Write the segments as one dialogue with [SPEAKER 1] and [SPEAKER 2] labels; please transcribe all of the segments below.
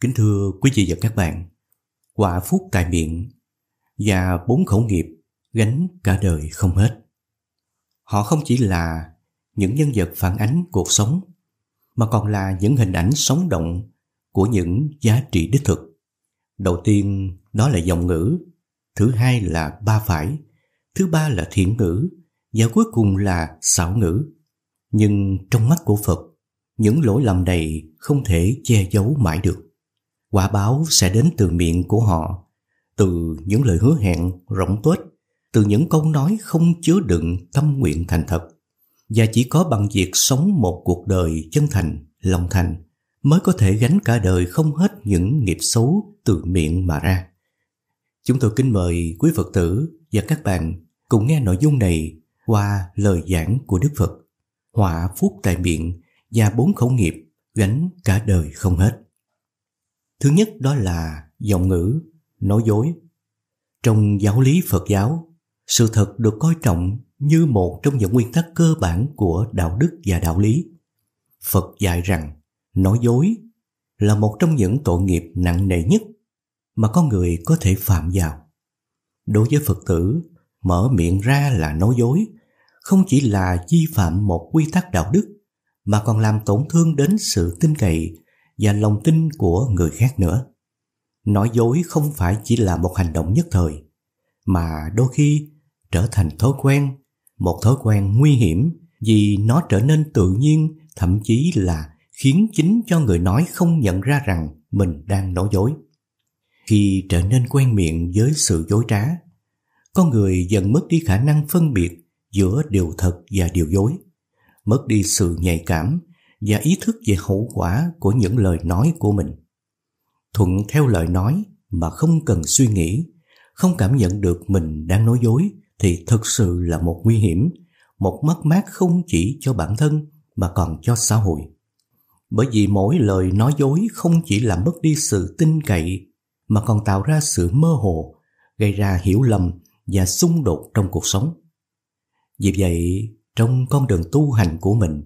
[SPEAKER 1] Kính thưa quý vị và các bạn, quả phúc tài miệng và bốn khẩu nghiệp gánh cả đời không hết. Họ không chỉ là những nhân vật phản ánh cuộc sống mà còn là những hình ảnh sống động của những giá trị đích thực. Đầu tiên đó là dòng ngữ, thứ hai là ba phải, thứ ba là thiện ngữ và cuối cùng là xảo ngữ. Nhưng trong mắt của Phật, những lỗi lầm này không thể che giấu mãi được quả báo sẽ đến từ miệng của họ, từ những lời hứa hẹn rỗng tuếch, từ những câu nói không chứa đựng tâm nguyện thành thật. Và chỉ có bằng việc sống một cuộc đời chân thành, lòng thành mới có thể gánh cả đời không hết những nghiệp xấu từ miệng mà ra. Chúng tôi kính mời quý Phật tử và các bạn cùng nghe nội dung này qua lời giảng của Đức Phật, họa phúc tại miệng và bốn khẩu nghiệp gánh cả đời không hết. Thứ nhất đó là giọng ngữ, nói dối. Trong giáo lý Phật giáo, sự thật được coi trọng như một trong những nguyên tắc cơ bản của đạo đức và đạo lý. Phật dạy rằng nói dối là một trong những tội nghiệp nặng nề nhất mà con người có thể phạm vào. Đối với Phật tử, mở miệng ra là nói dối không chỉ là vi phạm một quy tắc đạo đức mà còn làm tổn thương đến sự tin cậy và lòng tin của người khác nữa. Nói dối không phải chỉ là một hành động nhất thời, mà đôi khi trở thành thói quen, một thói quen nguy hiểm vì nó trở nên tự nhiên, thậm chí là khiến chính cho người nói không nhận ra rằng mình đang nói dối. Khi trở nên quen miệng với sự dối trá, con người dần mất đi khả năng phân biệt giữa điều thật và điều dối, mất đi sự nhạy cảm và ý thức về hậu quả của những lời nói của mình. Thuận theo lời nói mà không cần suy nghĩ, không cảm nhận được mình đang nói dối thì thực sự là một nguy hiểm, một mất mát không chỉ cho bản thân mà còn cho xã hội. Bởi vì mỗi lời nói dối không chỉ làm mất đi sự tin cậy mà còn tạo ra sự mơ hồ, gây ra hiểu lầm và xung đột trong cuộc sống. Vì vậy, trong con đường tu hành của mình,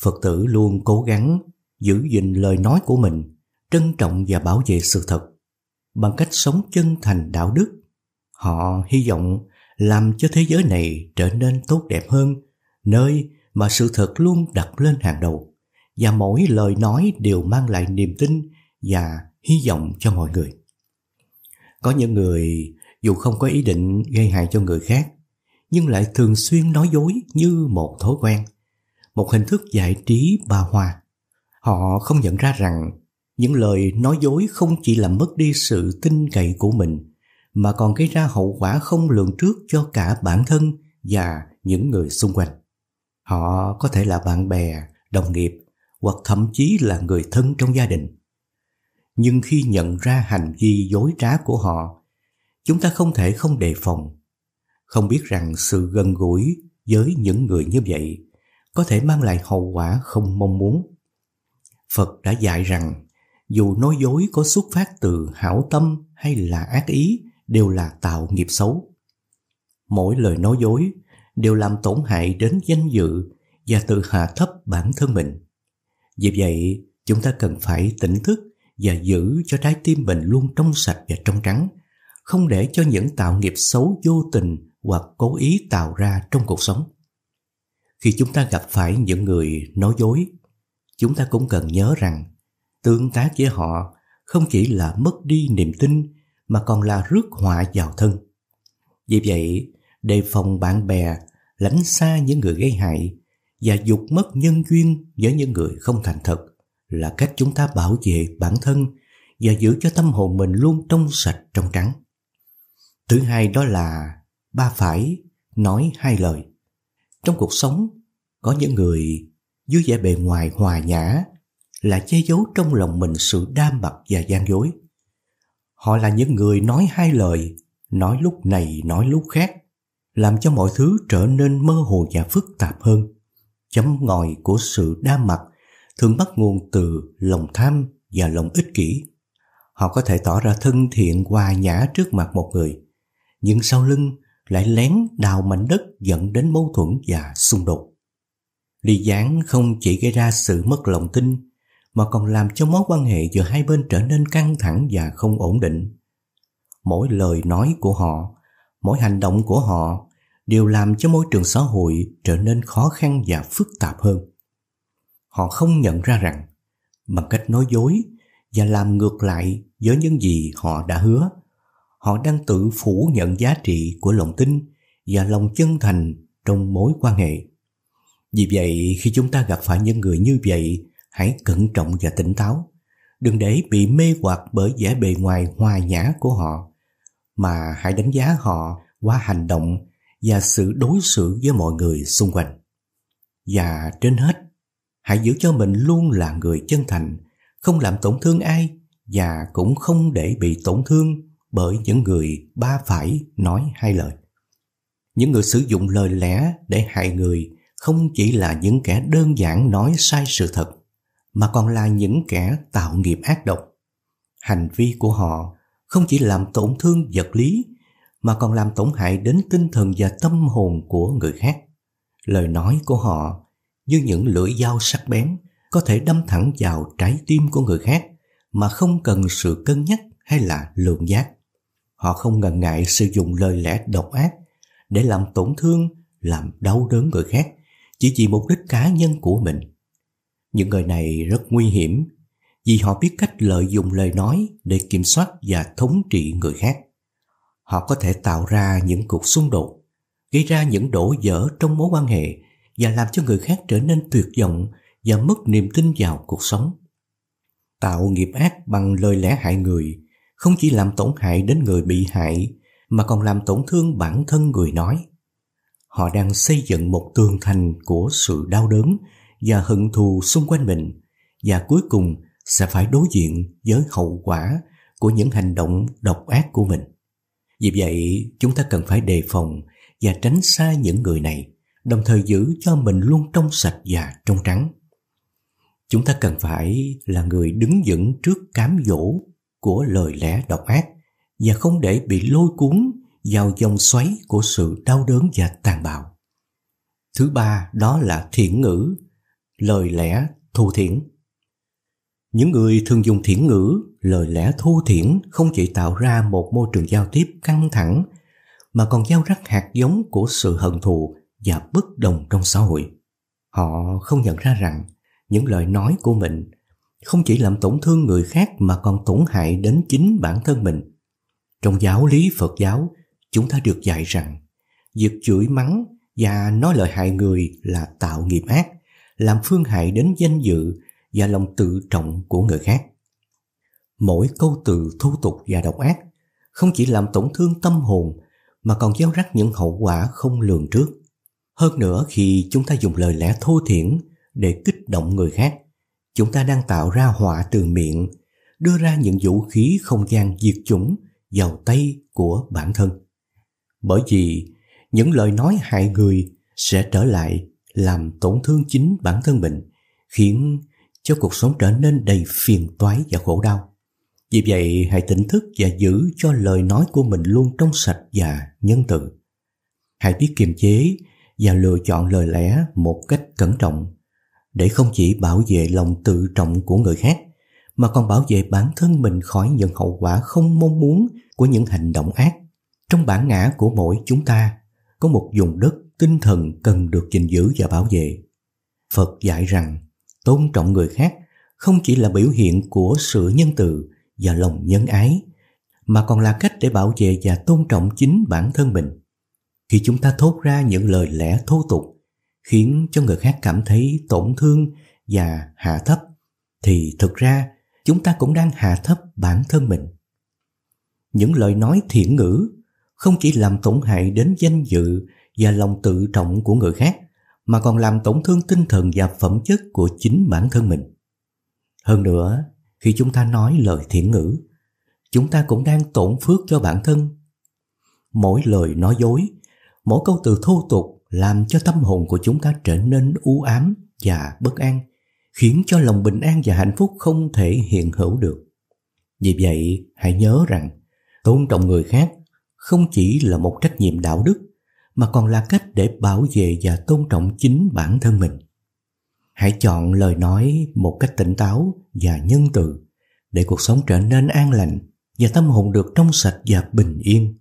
[SPEAKER 1] Phật tử luôn cố gắng giữ gìn lời nói của mình, trân trọng và bảo vệ sự thật. Bằng cách sống chân thành đạo đức, họ hy vọng làm cho thế giới này trở nên tốt đẹp hơn, nơi mà sự thật luôn đặt lên hàng đầu, và mỗi lời nói đều mang lại niềm tin và hy vọng cho mọi người. Có những người dù không có ý định gây hại cho người khác, nhưng lại thường xuyên nói dối như một thói quen – một hình thức giải trí bà hòa. Họ không nhận ra rằng những lời nói dối không chỉ làm mất đi sự tin cậy của mình mà còn gây ra hậu quả không lường trước cho cả bản thân và những người xung quanh. Họ có thể là bạn bè, đồng nghiệp hoặc thậm chí là người thân trong gia đình. Nhưng khi nhận ra hành vi dối trá của họ, chúng ta không thể không đề phòng, không biết rằng sự gần gũi với những người như vậy có thể mang lại hậu quả không mong muốn. Phật đã dạy rằng dù nói dối có xuất phát từ hảo tâm hay là ác ý đều là tạo nghiệp xấu. Mỗi lời nói dối đều làm tổn hại đến danh dự và tự hạ thấp bản thân mình. Vì vậy, chúng ta cần phải tỉnh thức và giữ cho trái tim mình luôn trong sạch và trong trắng, không để cho những tạo nghiệp xấu vô tình hoặc cố ý tạo ra trong cuộc sống. Khi chúng ta gặp phải những người nói dối, chúng ta cũng cần nhớ rằng tương tác với họ không chỉ là mất đi niềm tin mà còn là rước họa vào thân. Vì vậy, đề phòng bạn bè, lánh xa những người gây hại và dục mất nhân duyên với những người không thành thật là cách chúng ta bảo vệ bản thân và giữ cho tâm hồn mình luôn trong sạch trong trắng. Thứ hai đó là ba phải nói hai lời. Trong cuộc sống, có những người dưới vẻ bề ngoài hòa nhã là che giấu trong lòng mình sự đam mặt và gian dối. Họ là những người nói hai lời, nói lúc này nói lúc khác, làm cho mọi thứ trở nên mơ hồ và phức tạp hơn. Chấm ngòi của sự đa mặt thường bắt nguồn từ lòng tham và lòng ích kỷ. Họ có thể tỏ ra thân thiện hòa nhã trước mặt một người, nhưng sau lưng lại lén đào mảnh đất dẫn đến mâu thuẫn và xung đột. Ly gián không chỉ gây ra sự mất lòng tin mà còn làm cho mối quan hệ giữa hai bên trở nên căng thẳng và không ổn định. Mỗi lời nói của họ, mỗi hành động của họ đều làm cho môi trường xã hội trở nên khó khăn và phức tạp hơn. Họ không nhận ra rằng bằng cách nói dối và làm ngược lại với những gì họ đã hứa, họ đang tự phủ nhận giá trị của lòng tin và lòng chân thành trong mối quan hệ. Vì vậy khi chúng ta gặp phải những người như vậy Hãy cẩn trọng và tỉnh táo Đừng để bị mê hoặc bởi vẻ bề ngoài hòa nhã của họ Mà hãy đánh giá họ qua hành động Và sự đối xử với mọi người xung quanh Và trên hết Hãy giữ cho mình luôn là người chân thành Không làm tổn thương ai Và cũng không để bị tổn thương Bởi những người ba phải nói hai lời Những người sử dụng lời lẽ để hại người không chỉ là những kẻ đơn giản nói sai sự thật mà còn là những kẻ tạo nghiệp ác độc hành vi của họ không chỉ làm tổn thương vật lý mà còn làm tổn hại đến tinh thần và tâm hồn của người khác lời nói của họ như những lưỡi dao sắc bén có thể đâm thẳng vào trái tim của người khác mà không cần sự cân nhắc hay là lượng giác họ không ngần ngại sử dụng lời lẽ độc ác để làm tổn thương làm đau đớn người khác chỉ vì mục đích cá nhân của mình. Những người này rất nguy hiểm vì họ biết cách lợi dụng lời nói để kiểm soát và thống trị người khác. Họ có thể tạo ra những cuộc xung đột, gây ra những đổ vỡ trong mối quan hệ và làm cho người khác trở nên tuyệt vọng và mất niềm tin vào cuộc sống. Tạo nghiệp ác bằng lời lẽ hại người không chỉ làm tổn hại đến người bị hại mà còn làm tổn thương bản thân người nói họ đang xây dựng một tường thành của sự đau đớn và hận thù xung quanh mình và cuối cùng sẽ phải đối diện với hậu quả của những hành động độc ác của mình. Vì vậy, chúng ta cần phải đề phòng và tránh xa những người này, đồng thời giữ cho mình luôn trong sạch và trong trắng. Chúng ta cần phải là người đứng vững trước cám dỗ của lời lẽ độc ác và không để bị lôi cuốn vào dòng xoáy của sự đau đớn và tàn bạo. Thứ ba đó là thiển ngữ, lời lẽ thu thiển. Những người thường dùng thiển ngữ, lời lẽ thu thiển không chỉ tạo ra một môi trường giao tiếp căng thẳng mà còn gieo rắc hạt giống của sự hận thù và bất đồng trong xã hội. Họ không nhận ra rằng những lời nói của mình không chỉ làm tổn thương người khác mà còn tổn hại đến chính bản thân mình. Trong giáo lý Phật giáo, chúng ta được dạy rằng việc chửi mắng và nói lời hại người là tạo nghiệp ác, làm phương hại đến danh dự và lòng tự trọng của người khác. Mỗi câu từ thô tục và độc ác không chỉ làm tổn thương tâm hồn mà còn gieo rắc những hậu quả không lường trước. Hơn nữa khi chúng ta dùng lời lẽ thô thiển để kích động người khác, chúng ta đang tạo ra họa từ miệng, đưa ra những vũ khí không gian diệt chủng vào tay của bản thân bởi vì những lời nói hại người sẽ trở lại làm tổn thương chính bản thân mình, khiến cho cuộc sống trở nên đầy phiền toái và khổ đau. Vì vậy, hãy tỉnh thức và giữ cho lời nói của mình luôn trong sạch và nhân từ. Hãy biết kiềm chế và lựa chọn lời lẽ một cách cẩn trọng để không chỉ bảo vệ lòng tự trọng của người khác mà còn bảo vệ bản thân mình khỏi những hậu quả không mong muốn của những hành động ác trong bản ngã của mỗi chúng ta có một vùng đất tinh thần cần được gìn giữ và bảo vệ. Phật dạy rằng tôn trọng người khác không chỉ là biểu hiện của sự nhân từ và lòng nhân ái mà còn là cách để bảo vệ và tôn trọng chính bản thân mình. Khi chúng ta thốt ra những lời lẽ thô tục khiến cho người khác cảm thấy tổn thương và hạ thấp thì thực ra chúng ta cũng đang hạ thấp bản thân mình. Những lời nói thiện ngữ không chỉ làm tổn hại đến danh dự và lòng tự trọng của người khác mà còn làm tổn thương tinh thần và phẩm chất của chính bản thân mình. Hơn nữa, khi chúng ta nói lời thiện ngữ, chúng ta cũng đang tổn phước cho bản thân. Mỗi lời nói dối, mỗi câu từ thô tục làm cho tâm hồn của chúng ta trở nên u ám và bất an, khiến cho lòng bình an và hạnh phúc không thể hiện hữu được. Vì vậy, hãy nhớ rằng tôn trọng người khác không chỉ là một trách nhiệm đạo đức mà còn là cách để bảo vệ và tôn trọng chính bản thân mình. Hãy chọn lời nói một cách tỉnh táo và nhân từ để cuộc sống trở nên an lành và tâm hồn được trong sạch và bình yên.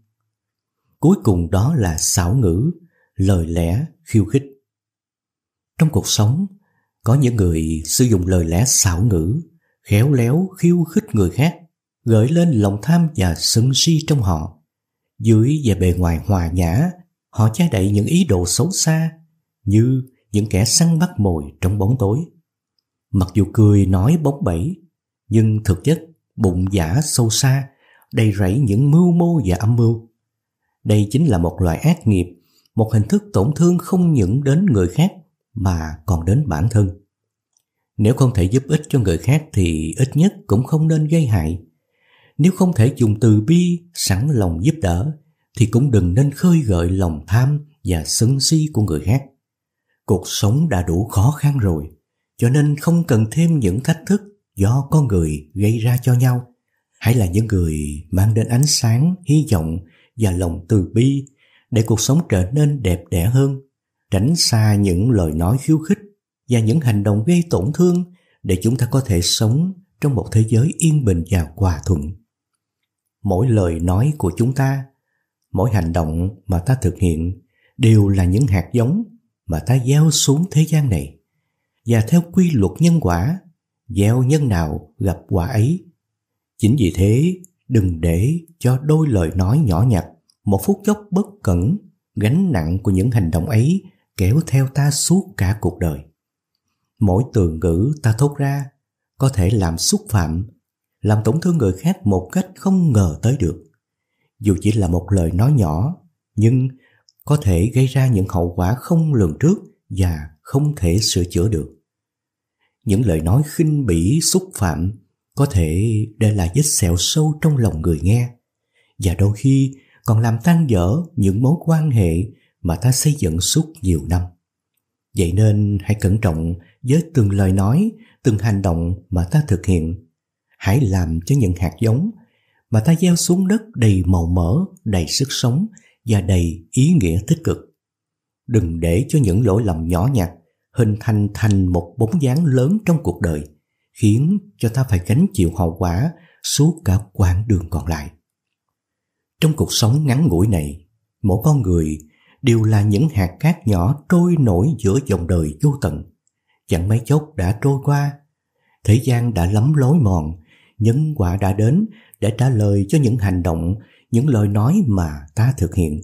[SPEAKER 1] Cuối cùng đó là xảo ngữ, lời lẽ khiêu khích. Trong cuộc sống, có những người sử dụng lời lẽ xảo ngữ, khéo léo khiêu khích người khác, gợi lên lòng tham và sân si trong họ dưới và bề ngoài hòa nhã, họ che đậy những ý đồ xấu xa như những kẻ săn bắt mồi trong bóng tối. Mặc dù cười nói bóng bẩy, nhưng thực chất bụng giả sâu xa, đầy rẫy những mưu mô và âm mưu. Đây chính là một loại ác nghiệp, một hình thức tổn thương không những đến người khác mà còn đến bản thân. Nếu không thể giúp ích cho người khác thì ít nhất cũng không nên gây hại. Nếu không thể dùng từ bi, sẵn lòng giúp đỡ, thì cũng đừng nên khơi gợi lòng tham và sân si của người khác. Cuộc sống đã đủ khó khăn rồi, cho nên không cần thêm những thách thức do con người gây ra cho nhau. Hãy là những người mang đến ánh sáng, hy vọng và lòng từ bi để cuộc sống trở nên đẹp đẽ hơn. Tránh xa những lời nói khiêu khích và những hành động gây tổn thương để chúng ta có thể sống trong một thế giới yên bình và hòa thuận mỗi lời nói của chúng ta mỗi hành động mà ta thực hiện đều là những hạt giống mà ta gieo xuống thế gian này và theo quy luật nhân quả gieo nhân nào gặp quả ấy chính vì thế đừng để cho đôi lời nói nhỏ nhặt một phút chốc bất cẩn gánh nặng của những hành động ấy kéo theo ta suốt cả cuộc đời mỗi từ ngữ ta thốt ra có thể làm xúc phạm làm tổn thương người khác một cách không ngờ tới được. Dù chỉ là một lời nói nhỏ, nhưng có thể gây ra những hậu quả không lường trước và không thể sửa chữa được. Những lời nói khinh bỉ, xúc phạm có thể để lại vết sẹo sâu trong lòng người nghe và đôi khi còn làm tan vỡ những mối quan hệ mà ta xây dựng suốt nhiều năm. Vậy nên hãy cẩn trọng với từng lời nói, từng hành động mà ta thực hiện hãy làm cho những hạt giống mà ta gieo xuống đất đầy màu mỡ, đầy sức sống và đầy ý nghĩa tích cực. Đừng để cho những lỗi lầm nhỏ nhặt hình thành thành một bóng dáng lớn trong cuộc đời, khiến cho ta phải gánh chịu hậu quả suốt cả quãng đường còn lại. Trong cuộc sống ngắn ngủi này, mỗi con người đều là những hạt cát nhỏ trôi nổi giữa dòng đời vô tận. Chẳng mấy chốc đã trôi qua, thế gian đã lấm lối mòn nhân quả đã đến để trả lời cho những hành động, những lời nói mà ta thực hiện.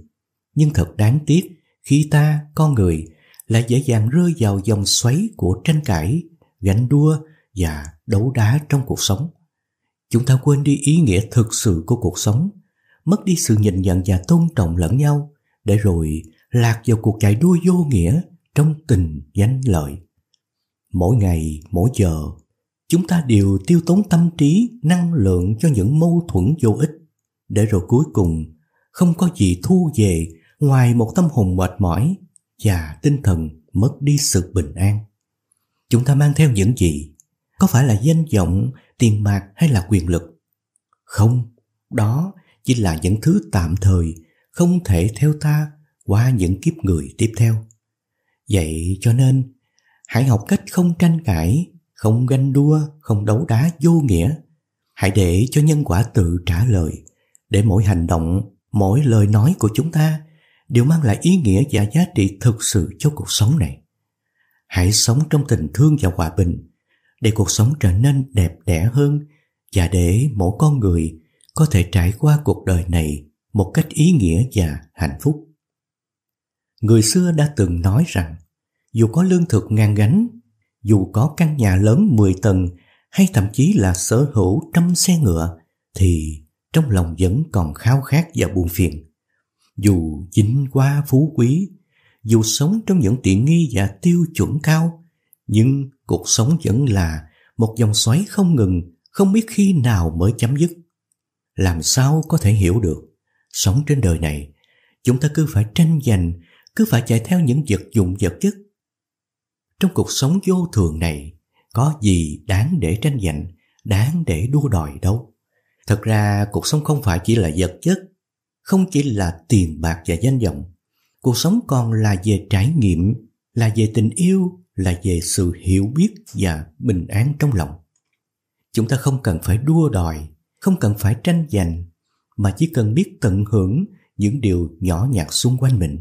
[SPEAKER 1] Nhưng thật đáng tiếc khi ta, con người, lại dễ dàng rơi vào dòng xoáy của tranh cãi, gánh đua và đấu đá trong cuộc sống. Chúng ta quên đi ý nghĩa thực sự của cuộc sống, mất đi sự nhìn nhận và tôn trọng lẫn nhau, để rồi lạc vào cuộc chạy đua vô nghĩa trong tình danh lợi. Mỗi ngày, mỗi giờ, chúng ta đều tiêu tốn tâm trí, năng lượng cho những mâu thuẫn vô ích, để rồi cuối cùng không có gì thu về ngoài một tâm hồn mệt mỏi và tinh thần mất đi sự bình an. Chúng ta mang theo những gì? Có phải là danh vọng, tiền bạc hay là quyền lực? Không, đó chỉ là những thứ tạm thời không thể theo ta qua những kiếp người tiếp theo. Vậy cho nên, hãy học cách không tranh cãi không ganh đua, không đấu đá vô nghĩa. Hãy để cho nhân quả tự trả lời, để mỗi hành động, mỗi lời nói của chúng ta đều mang lại ý nghĩa và giá trị thực sự cho cuộc sống này. Hãy sống trong tình thương và hòa bình, để cuộc sống trở nên đẹp đẽ hơn và để mỗi con người có thể trải qua cuộc đời này một cách ý nghĩa và hạnh phúc. Người xưa đã từng nói rằng, dù có lương thực ngang gánh dù có căn nhà lớn 10 tầng hay thậm chí là sở hữu trăm xe ngựa thì trong lòng vẫn còn khao khát và buồn phiền. Dù chính qua phú quý, dù sống trong những tiện nghi và tiêu chuẩn cao, nhưng cuộc sống vẫn là một dòng xoáy không ngừng, không biết khi nào mới chấm dứt. Làm sao có thể hiểu được, sống trên đời này, chúng ta cứ phải tranh giành, cứ phải chạy theo những vật dụng vật chất trong cuộc sống vô thường này, có gì đáng để tranh giành, đáng để đua đòi đâu. Thật ra cuộc sống không phải chỉ là vật chất, không chỉ là tiền bạc và danh vọng. Cuộc sống còn là về trải nghiệm, là về tình yêu, là về sự hiểu biết và bình an trong lòng. Chúng ta không cần phải đua đòi, không cần phải tranh giành, mà chỉ cần biết tận hưởng những điều nhỏ nhặt xung quanh mình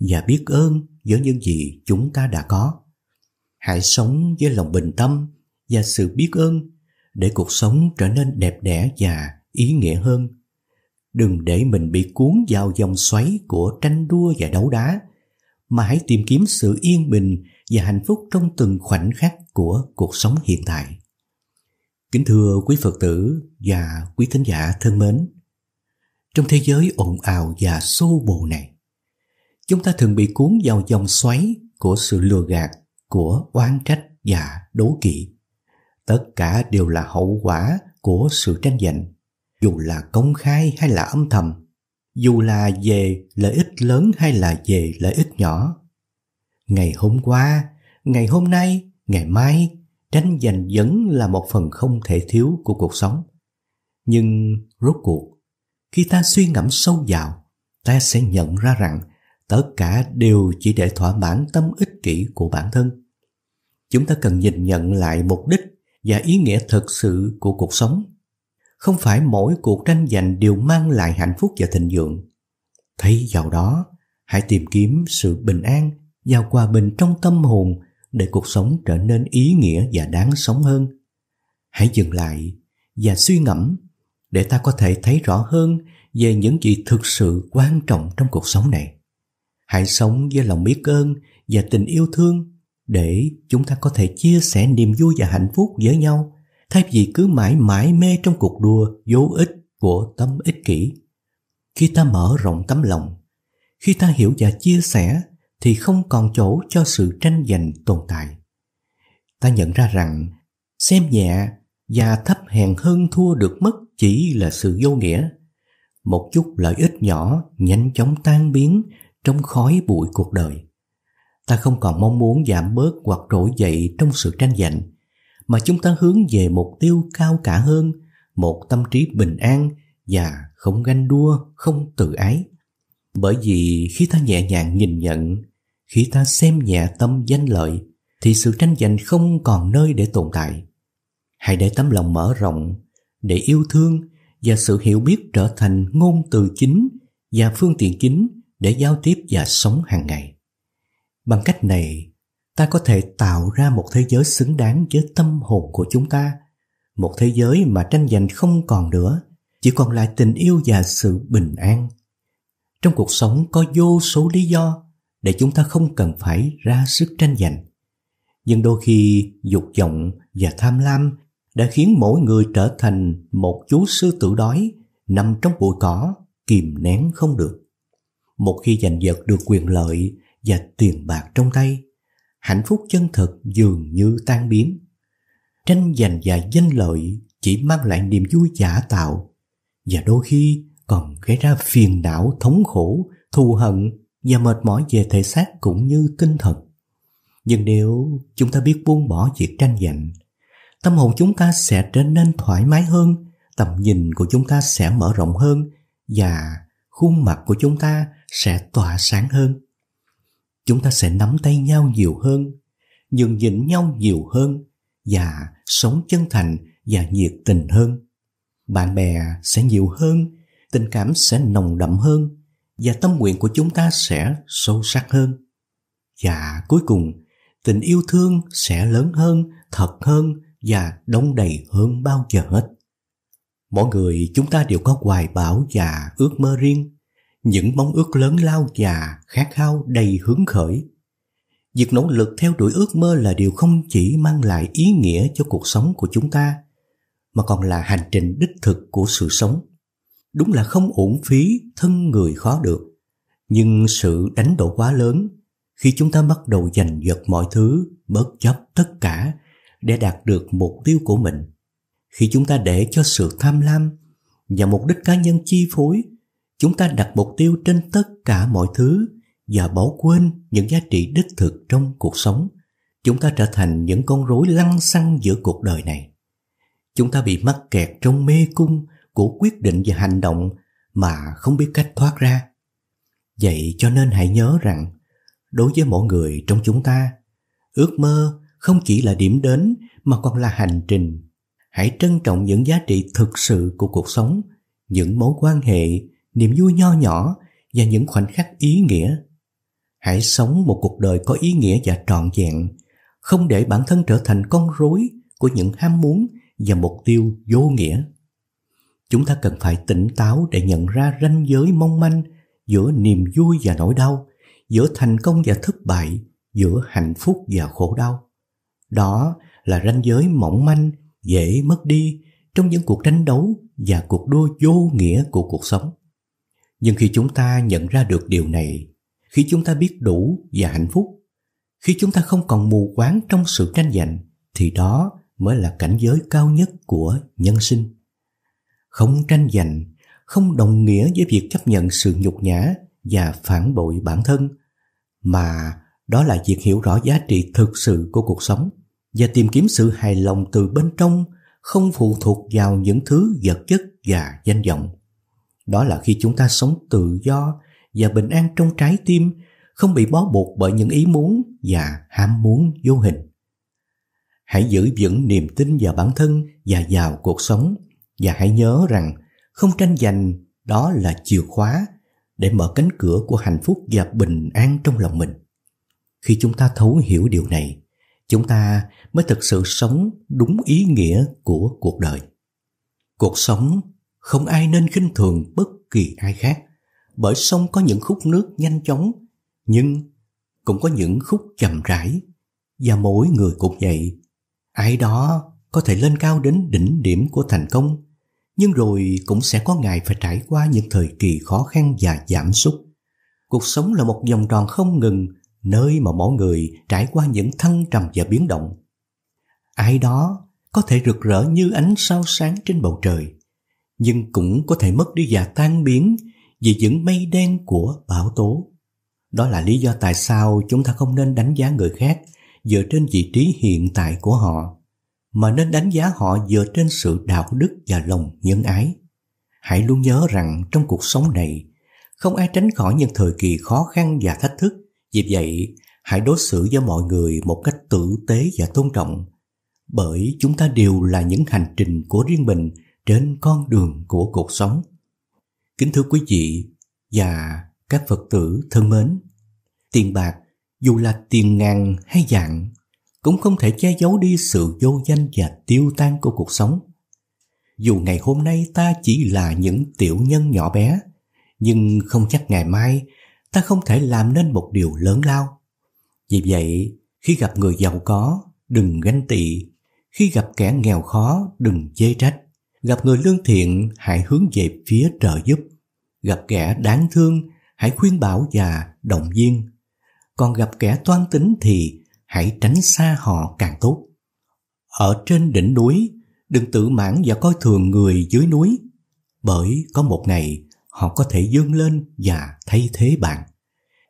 [SPEAKER 1] và biết ơn với những gì chúng ta đã có hãy sống với lòng bình tâm và sự biết ơn để cuộc sống trở nên đẹp đẽ và ý nghĩa hơn đừng để mình bị cuốn vào dòng xoáy của tranh đua và đấu đá mà hãy tìm kiếm sự yên bình và hạnh phúc trong từng khoảnh khắc của cuộc sống hiện tại kính thưa quý phật tử và quý thính giả thân mến trong thế giới ồn ào và xô bồ này chúng ta thường bị cuốn vào dòng xoáy của sự lừa gạt của oán trách và đố kỵ. Tất cả đều là hậu quả của sự tranh giành, dù là công khai hay là âm thầm, dù là về lợi ích lớn hay là về lợi ích nhỏ. Ngày hôm qua, ngày hôm nay, ngày mai, tranh giành vẫn là một phần không thể thiếu của cuộc sống. Nhưng rốt cuộc, khi ta suy ngẫm sâu vào, ta sẽ nhận ra rằng tất cả đều chỉ để thỏa mãn tâm ích kỷ của bản thân. Chúng ta cần nhìn nhận lại mục đích và ý nghĩa thực sự của cuộc sống. Không phải mỗi cuộc tranh giành đều mang lại hạnh phúc và thịnh vượng. Thấy vào đó, hãy tìm kiếm sự bình an và hòa bình trong tâm hồn để cuộc sống trở nên ý nghĩa và đáng sống hơn. Hãy dừng lại và suy ngẫm để ta có thể thấy rõ hơn về những gì thực sự quan trọng trong cuộc sống này. Hãy sống với lòng biết ơn và tình yêu thương để chúng ta có thể chia sẻ niềm vui và hạnh phúc với nhau thay vì cứ mãi mãi mê trong cuộc đua vô ích của tâm ích kỷ. Khi ta mở rộng tấm lòng, khi ta hiểu và chia sẻ thì không còn chỗ cho sự tranh giành tồn tại. Ta nhận ra rằng xem nhẹ và thấp hèn hơn thua được mất chỉ là sự vô nghĩa. Một chút lợi ích nhỏ nhanh chóng tan biến trong khói bụi cuộc đời. Ta không còn mong muốn giảm bớt hoặc trỗi dậy trong sự tranh giành, mà chúng ta hướng về mục tiêu cao cả hơn, một tâm trí bình an và không ganh đua, không tự ái. Bởi vì khi ta nhẹ nhàng nhìn nhận, khi ta xem nhẹ tâm danh lợi, thì sự tranh giành không còn nơi để tồn tại. Hãy để tấm lòng mở rộng, để yêu thương và sự hiểu biết trở thành ngôn từ chính và phương tiện chính để giao tiếp và sống hàng ngày. Bằng cách này, ta có thể tạo ra một thế giới xứng đáng với tâm hồn của chúng ta, một thế giới mà tranh giành không còn nữa, chỉ còn lại tình yêu và sự bình an. Trong cuộc sống có vô số lý do để chúng ta không cần phải ra sức tranh giành. Nhưng đôi khi dục vọng và tham lam đã khiến mỗi người trở thành một chú sư tử đói nằm trong bụi cỏ kìm nén không được. Một khi giành giật được quyền lợi và tiền bạc trong tay, hạnh phúc chân thực dường như tan biến. Tranh giành và danh lợi chỉ mang lại niềm vui giả tạo và đôi khi còn gây ra phiền não thống khổ, thù hận và mệt mỏi về thể xác cũng như tinh thần. Nhưng nếu chúng ta biết buông bỏ việc tranh giành, tâm hồn chúng ta sẽ trở nên thoải mái hơn, tầm nhìn của chúng ta sẽ mở rộng hơn và khuôn mặt của chúng ta sẽ tỏa sáng hơn. Chúng ta sẽ nắm tay nhau nhiều hơn, nhường nhịn nhau nhiều hơn và sống chân thành và nhiệt tình hơn. Bạn bè sẽ nhiều hơn, tình cảm sẽ nồng đậm hơn và tâm nguyện của chúng ta sẽ sâu sắc hơn. Và cuối cùng, tình yêu thương sẽ lớn hơn, thật hơn và đông đầy hơn bao giờ hết. Mỗi người chúng ta đều có hoài bão và ước mơ riêng những mong ước lớn lao và khát khao đầy hứng khởi. Việc nỗ lực theo đuổi ước mơ là điều không chỉ mang lại ý nghĩa cho cuộc sống của chúng ta, mà còn là hành trình đích thực của sự sống. Đúng là không ổn phí thân người khó được, nhưng sự đánh đổ quá lớn khi chúng ta bắt đầu giành giật mọi thứ, bất chấp tất cả để đạt được mục tiêu của mình. Khi chúng ta để cho sự tham lam và mục đích cá nhân chi phối chúng ta đặt mục tiêu trên tất cả mọi thứ và bỏ quên những giá trị đích thực trong cuộc sống chúng ta trở thành những con rối lăn xăng giữa cuộc đời này chúng ta bị mắc kẹt trong mê cung của quyết định và hành động mà không biết cách thoát ra vậy cho nên hãy nhớ rằng đối với mỗi người trong chúng ta ước mơ không chỉ là điểm đến mà còn là hành trình hãy trân trọng những giá trị thực sự của cuộc sống những mối quan hệ niềm vui nho nhỏ và những khoảnh khắc ý nghĩa. Hãy sống một cuộc đời có ý nghĩa và trọn vẹn, không để bản thân trở thành con rối của những ham muốn và mục tiêu vô nghĩa. Chúng ta cần phải tỉnh táo để nhận ra ranh giới mong manh giữa niềm vui và nỗi đau, giữa thành công và thất bại, giữa hạnh phúc và khổ đau. Đó là ranh giới mỏng manh, dễ mất đi trong những cuộc tranh đấu và cuộc đua vô nghĩa của cuộc sống. Nhưng khi chúng ta nhận ra được điều này, khi chúng ta biết đủ và hạnh phúc, khi chúng ta không còn mù quáng trong sự tranh giành, thì đó mới là cảnh giới cao nhất của nhân sinh. Không tranh giành, không đồng nghĩa với việc chấp nhận sự nhục nhã và phản bội bản thân, mà đó là việc hiểu rõ giá trị thực sự của cuộc sống và tìm kiếm sự hài lòng từ bên trong, không phụ thuộc vào những thứ vật chất và danh vọng. Đó là khi chúng ta sống tự do và bình an trong trái tim, không bị bó buộc bởi những ý muốn và ham muốn vô hình. Hãy giữ vững niềm tin vào bản thân và vào cuộc sống và hãy nhớ rằng không tranh giành đó là chìa khóa để mở cánh cửa của hạnh phúc và bình an trong lòng mình. Khi chúng ta thấu hiểu điều này, chúng ta mới thực sự sống đúng ý nghĩa của cuộc đời. Cuộc sống không ai nên khinh thường bất kỳ ai khác, bởi sông có những khúc nước nhanh chóng, nhưng cũng có những khúc chậm rãi, và mỗi người cũng vậy. Ai đó có thể lên cao đến đỉnh điểm của thành công, nhưng rồi cũng sẽ có ngày phải trải qua những thời kỳ khó khăn và giảm sút. Cuộc sống là một vòng tròn không ngừng, nơi mà mỗi người trải qua những thăng trầm và biến động. Ai đó có thể rực rỡ như ánh sao sáng trên bầu trời, nhưng cũng có thể mất đi và tan biến vì những mây đen của bão tố. Đó là lý do tại sao chúng ta không nên đánh giá người khác dựa trên vị trí hiện tại của họ, mà nên đánh giá họ dựa trên sự đạo đức và lòng nhân ái. Hãy luôn nhớ rằng trong cuộc sống này, không ai tránh khỏi những thời kỳ khó khăn và thách thức. Vì vậy, hãy đối xử với mọi người một cách tử tế và tôn trọng, bởi chúng ta đều là những hành trình của riêng mình – trên con đường của cuộc sống. Kính thưa quý vị và các Phật tử thân mến, tiền bạc dù là tiền ngàn hay dạng cũng không thể che giấu đi sự vô danh và tiêu tan của cuộc sống. Dù ngày hôm nay ta chỉ là những tiểu nhân nhỏ bé, nhưng không chắc ngày mai ta không thể làm nên một điều lớn lao. Vì vậy, khi gặp người giàu có, đừng ganh tị, khi gặp kẻ nghèo khó, đừng chê trách. Gặp người lương thiện, hãy hướng về phía trợ giúp. Gặp kẻ đáng thương, hãy khuyên bảo và động viên. Còn gặp kẻ toan tính thì hãy tránh xa họ càng tốt. Ở trên đỉnh núi, đừng tự mãn và coi thường người dưới núi, bởi có một ngày họ có thể dâng lên và thay thế bạn.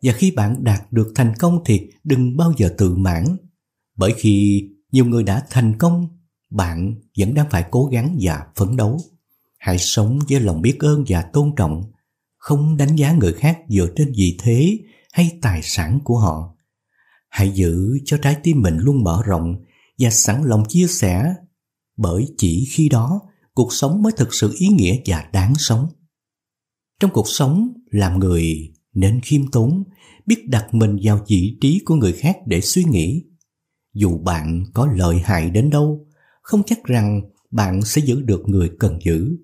[SPEAKER 1] Và khi bạn đạt được thành công thì đừng bao giờ tự mãn, bởi khi nhiều người đã thành công bạn vẫn đang phải cố gắng và phấn đấu. Hãy sống với lòng biết ơn và tôn trọng, không đánh giá người khác dựa trên vị thế hay tài sản của họ. Hãy giữ cho trái tim mình luôn mở rộng và sẵn lòng chia sẻ, bởi chỉ khi đó cuộc sống mới thực sự ý nghĩa và đáng sống. Trong cuộc sống, làm người nên khiêm tốn, biết đặt mình vào vị trí của người khác để suy nghĩ. Dù bạn có lợi hại đến đâu, không chắc rằng bạn sẽ giữ được người cần giữ.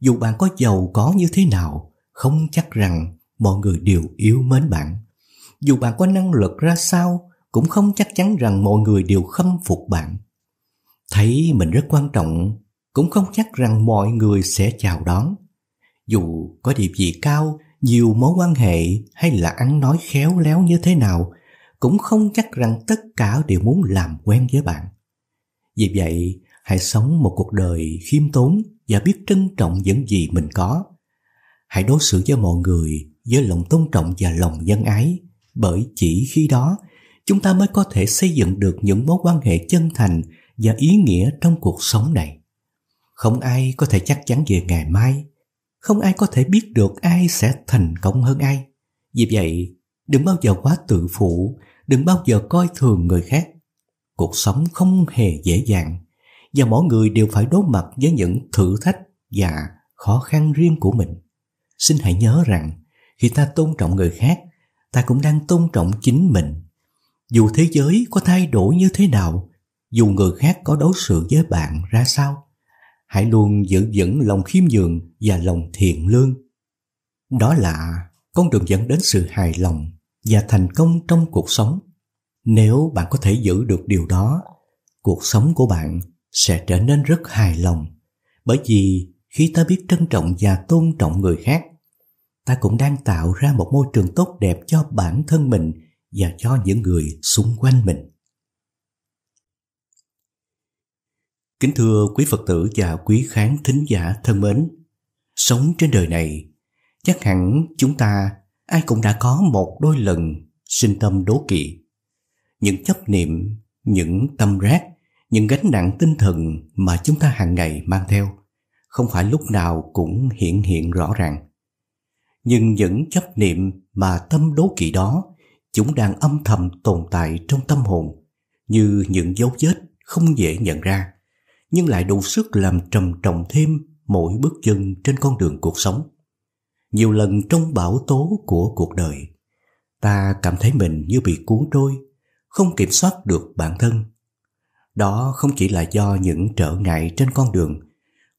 [SPEAKER 1] Dù bạn có giàu có như thế nào, không chắc rằng mọi người đều yêu mến bạn. Dù bạn có năng lực ra sao, cũng không chắc chắn rằng mọi người đều khâm phục bạn. Thấy mình rất quan trọng, cũng không chắc rằng mọi người sẽ chào đón. Dù có địa vị cao, nhiều mối quan hệ hay là ăn nói khéo léo như thế nào, cũng không chắc rằng tất cả đều muốn làm quen với bạn. Vì vậy, hãy sống một cuộc đời khiêm tốn và biết trân trọng những gì mình có. Hãy đối xử với mọi người với lòng tôn trọng và lòng nhân ái, bởi chỉ khi đó chúng ta mới có thể xây dựng được những mối quan hệ chân thành và ý nghĩa trong cuộc sống này. Không ai có thể chắc chắn về ngày mai, không ai có thể biết được ai sẽ thành công hơn ai. Vì vậy, đừng bao giờ quá tự phụ, đừng bao giờ coi thường người khác cuộc sống không hề dễ dàng và mỗi người đều phải đối mặt với những thử thách và khó khăn riêng của mình. Xin hãy nhớ rằng khi ta tôn trọng người khác, ta cũng đang tôn trọng chính mình. Dù thế giới có thay đổi như thế nào, dù người khác có đối xử với bạn ra sao, hãy luôn giữ vững lòng khiêm nhường và lòng thiện lương. Đó là con đường dẫn đến sự hài lòng và thành công trong cuộc sống. Nếu bạn có thể giữ được điều đó, cuộc sống của bạn sẽ trở nên rất hài lòng. Bởi vì khi ta biết trân trọng và tôn trọng người khác, ta cũng đang tạo ra một môi trường tốt đẹp cho bản thân mình và cho những người xung quanh mình. Kính thưa quý Phật tử và quý khán thính giả thân mến, sống trên đời này, chắc hẳn chúng ta ai cũng đã có một đôi lần sinh tâm đố kỵ những chấp niệm, những tâm rác, những gánh nặng tinh thần mà chúng ta hàng ngày mang theo không phải lúc nào cũng hiện hiện rõ ràng. Nhưng những chấp niệm mà tâm đố kỵ đó chúng đang âm thầm tồn tại trong tâm hồn như những dấu vết không dễ nhận ra nhưng lại đủ sức làm trầm trọng thêm mỗi bước chân trên con đường cuộc sống. Nhiều lần trong bão tố của cuộc đời, ta cảm thấy mình như bị cuốn trôi không kiểm soát được bản thân. Đó không chỉ là do những trở ngại trên con đường,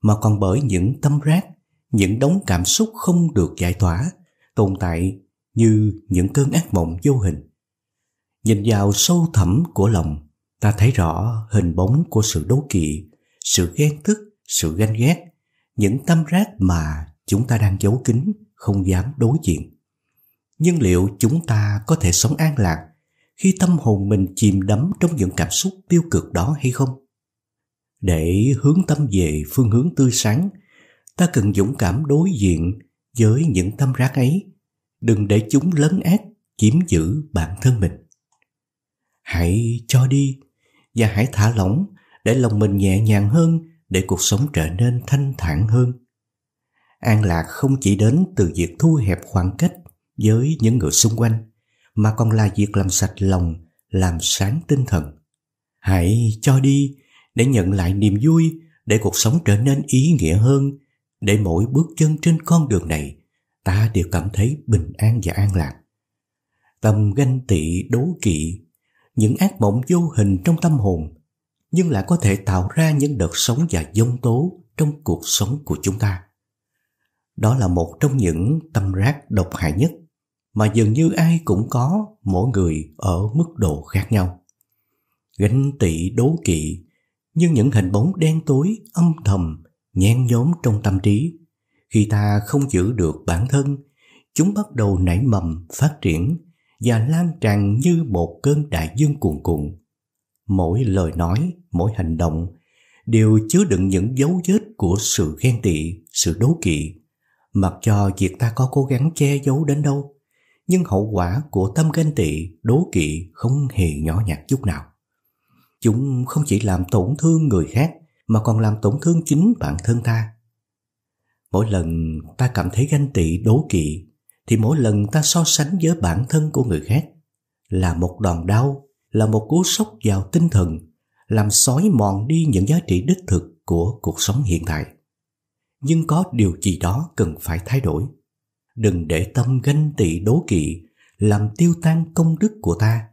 [SPEAKER 1] mà còn bởi những tâm rác, những đống cảm xúc không được giải tỏa, tồn tại như những cơn ác mộng vô hình. Nhìn vào sâu thẳm của lòng, ta thấy rõ hình bóng của sự đố kỵ, sự ghen tức, sự ganh ghét, những tâm rác mà chúng ta đang giấu kín, không dám đối diện. Nhưng liệu chúng ta có thể sống an lạc khi tâm hồn mình chìm đắm trong những cảm xúc tiêu cực đó hay không để hướng tâm về phương hướng tươi sáng ta cần dũng cảm đối diện với những tâm rác ấy đừng để chúng lấn át chiếm giữ bản thân mình hãy cho đi và hãy thả lỏng để lòng mình nhẹ nhàng hơn để cuộc sống trở nên thanh thản hơn an lạc không chỉ đến từ việc thu hẹp khoảng cách với những người xung quanh mà còn là việc làm sạch lòng, làm sáng tinh thần. Hãy cho đi để nhận lại niềm vui, để cuộc sống trở nên ý nghĩa hơn, để mỗi bước chân trên con đường này ta đều cảm thấy bình an và an lạc. Tâm ganh tị, đố kỵ, những ác mộng vô hình trong tâm hồn, nhưng lại có thể tạo ra những đợt sống và dông tố trong cuộc sống của chúng ta. Đó là một trong những tâm rác độc hại nhất mà dường như ai cũng có mỗi người ở mức độ khác nhau. Gánh tị đố kỵ, nhưng những hình bóng đen tối âm thầm nhen nhóm trong tâm trí. Khi ta không giữ được bản thân, chúng bắt đầu nảy mầm phát triển và lan tràn như một cơn đại dương cuồn cuộn. Mỗi lời nói, mỗi hành động đều chứa đựng những dấu vết của sự ghen tị, sự đố kỵ. Mặc cho việc ta có cố gắng che giấu đến đâu, nhưng hậu quả của tâm ganh tị, đố kỵ không hề nhỏ nhặt chút nào. Chúng không chỉ làm tổn thương người khác mà còn làm tổn thương chính bản thân ta. Mỗi lần ta cảm thấy ganh tị, đố kỵ thì mỗi lần ta so sánh với bản thân của người khác là một đòn đau, là một cú sốc vào tinh thần, làm xói mòn đi những giá trị đích thực của cuộc sống hiện tại. Nhưng có điều gì đó cần phải thay đổi đừng để tâm ganh tị đố kỵ làm tiêu tan công đức của ta.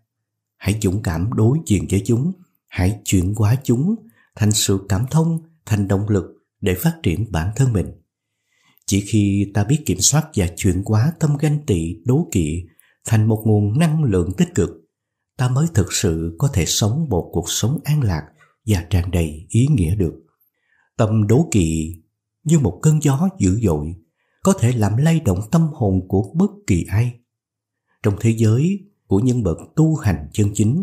[SPEAKER 1] Hãy dũng cảm đối diện với chúng, hãy chuyển hóa chúng thành sự cảm thông, thành động lực để phát triển bản thân mình. Chỉ khi ta biết kiểm soát và chuyển hóa tâm ganh tị đố kỵ thành một nguồn năng lượng tích cực, ta mới thực sự có thể sống một cuộc sống an lạc và tràn đầy ý nghĩa được. Tâm đố kỵ như một cơn gió dữ dội có thể làm lay động tâm hồn của bất kỳ ai. Trong thế giới của nhân bậc tu hành chân chính,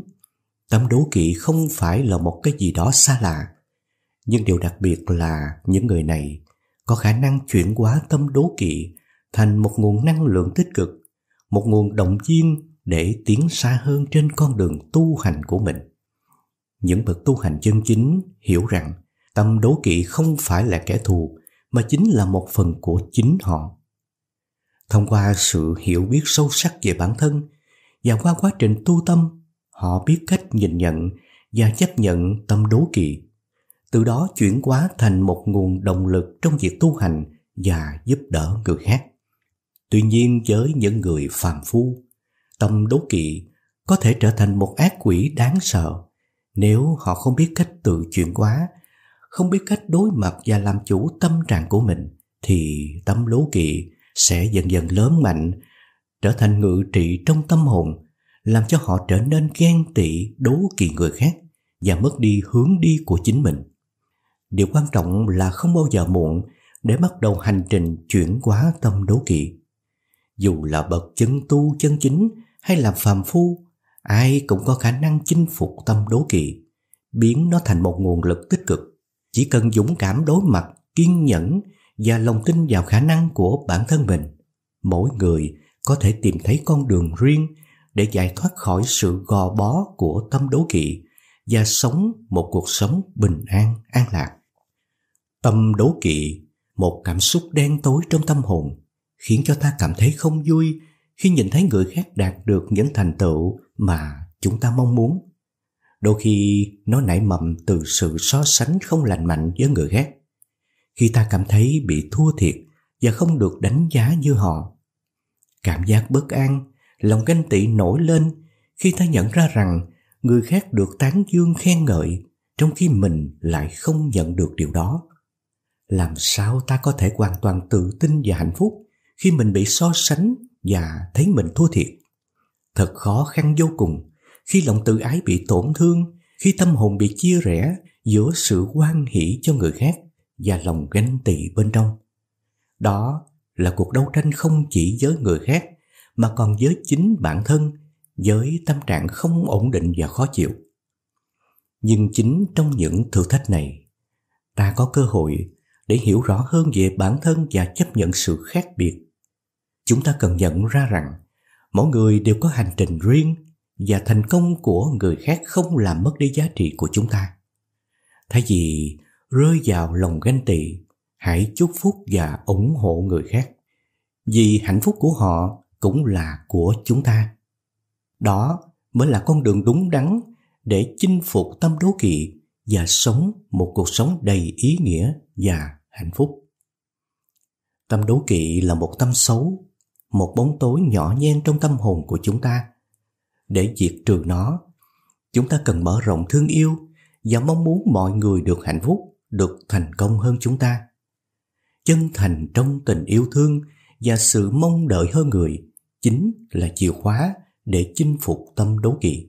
[SPEAKER 1] tâm đố kỵ không phải là một cái gì đó xa lạ, nhưng điều đặc biệt là những người này có khả năng chuyển hóa tâm đố kỵ thành một nguồn năng lượng tích cực, một nguồn động viên để tiến xa hơn trên con đường tu hành của mình. Những bậc tu hành chân chính hiểu rằng tâm đố kỵ không phải là kẻ thù mà chính là một phần của chính họ thông qua sự hiểu biết sâu sắc về bản thân và qua quá trình tu tâm họ biết cách nhìn nhận và chấp nhận tâm đố kỵ từ đó chuyển hóa thành một nguồn động lực trong việc tu hành và giúp đỡ người khác tuy nhiên với những người phàm phu tâm đố kỵ có thể trở thành một ác quỷ đáng sợ nếu họ không biết cách tự chuyển hóa không biết cách đối mặt và làm chủ tâm trạng của mình thì tâm lố kỵ sẽ dần dần lớn mạnh, trở thành ngự trị trong tâm hồn, làm cho họ trở nên ghen tị, đố kỵ người khác và mất đi hướng đi của chính mình. Điều quan trọng là không bao giờ muộn để bắt đầu hành trình chuyển hóa tâm đố kỵ. Dù là bậc chân tu chân chính hay là phàm phu, ai cũng có khả năng chinh phục tâm đố kỵ, biến nó thành một nguồn lực tích cực chỉ cần dũng cảm đối mặt, kiên nhẫn và lòng tin vào khả năng của bản thân mình, mỗi người có thể tìm thấy con đường riêng để giải thoát khỏi sự gò bó của tâm đố kỵ và sống một cuộc sống bình an, an lạc. Tâm đố kỵ, một cảm xúc đen tối trong tâm hồn, khiến cho ta cảm thấy không vui khi nhìn thấy người khác đạt được những thành tựu mà chúng ta mong muốn Đôi khi nó nảy mầm từ sự so sánh không lành mạnh với người khác. Khi ta cảm thấy bị thua thiệt và không được đánh giá như họ. Cảm giác bất an, lòng ganh tị nổi lên khi ta nhận ra rằng người khác được tán dương khen ngợi trong khi mình lại không nhận được điều đó. Làm sao ta có thể hoàn toàn tự tin và hạnh phúc khi mình bị so sánh và thấy mình thua thiệt? Thật khó khăn vô cùng khi lòng tự ái bị tổn thương, khi tâm hồn bị chia rẽ giữa sự quan hỷ cho người khác và lòng ganh tị bên trong. Đó là cuộc đấu tranh không chỉ với người khác mà còn với chính bản thân, với tâm trạng không ổn định và khó chịu. Nhưng chính trong những thử thách này, ta có cơ hội để hiểu rõ hơn về bản thân và chấp nhận sự khác biệt. Chúng ta cần nhận ra rằng mỗi người đều có hành trình riêng và thành công của người khác không làm mất đi giá trị của chúng ta. Thay vì rơi vào lòng ganh tị, hãy chúc phúc và ủng hộ người khác. Vì hạnh phúc của họ cũng là của chúng ta. Đó mới là con đường đúng đắn để chinh phục tâm đố kỵ và sống một cuộc sống đầy ý nghĩa và hạnh phúc. Tâm đố kỵ là một tâm xấu, một bóng tối nhỏ nhen trong tâm hồn của chúng ta để diệt trừ nó. Chúng ta cần mở rộng thương yêu và mong muốn mọi người được hạnh phúc, được thành công hơn chúng ta. Chân thành trong tình yêu thương và sự mong đợi hơn người chính là chìa khóa để chinh phục tâm đấu kỵ.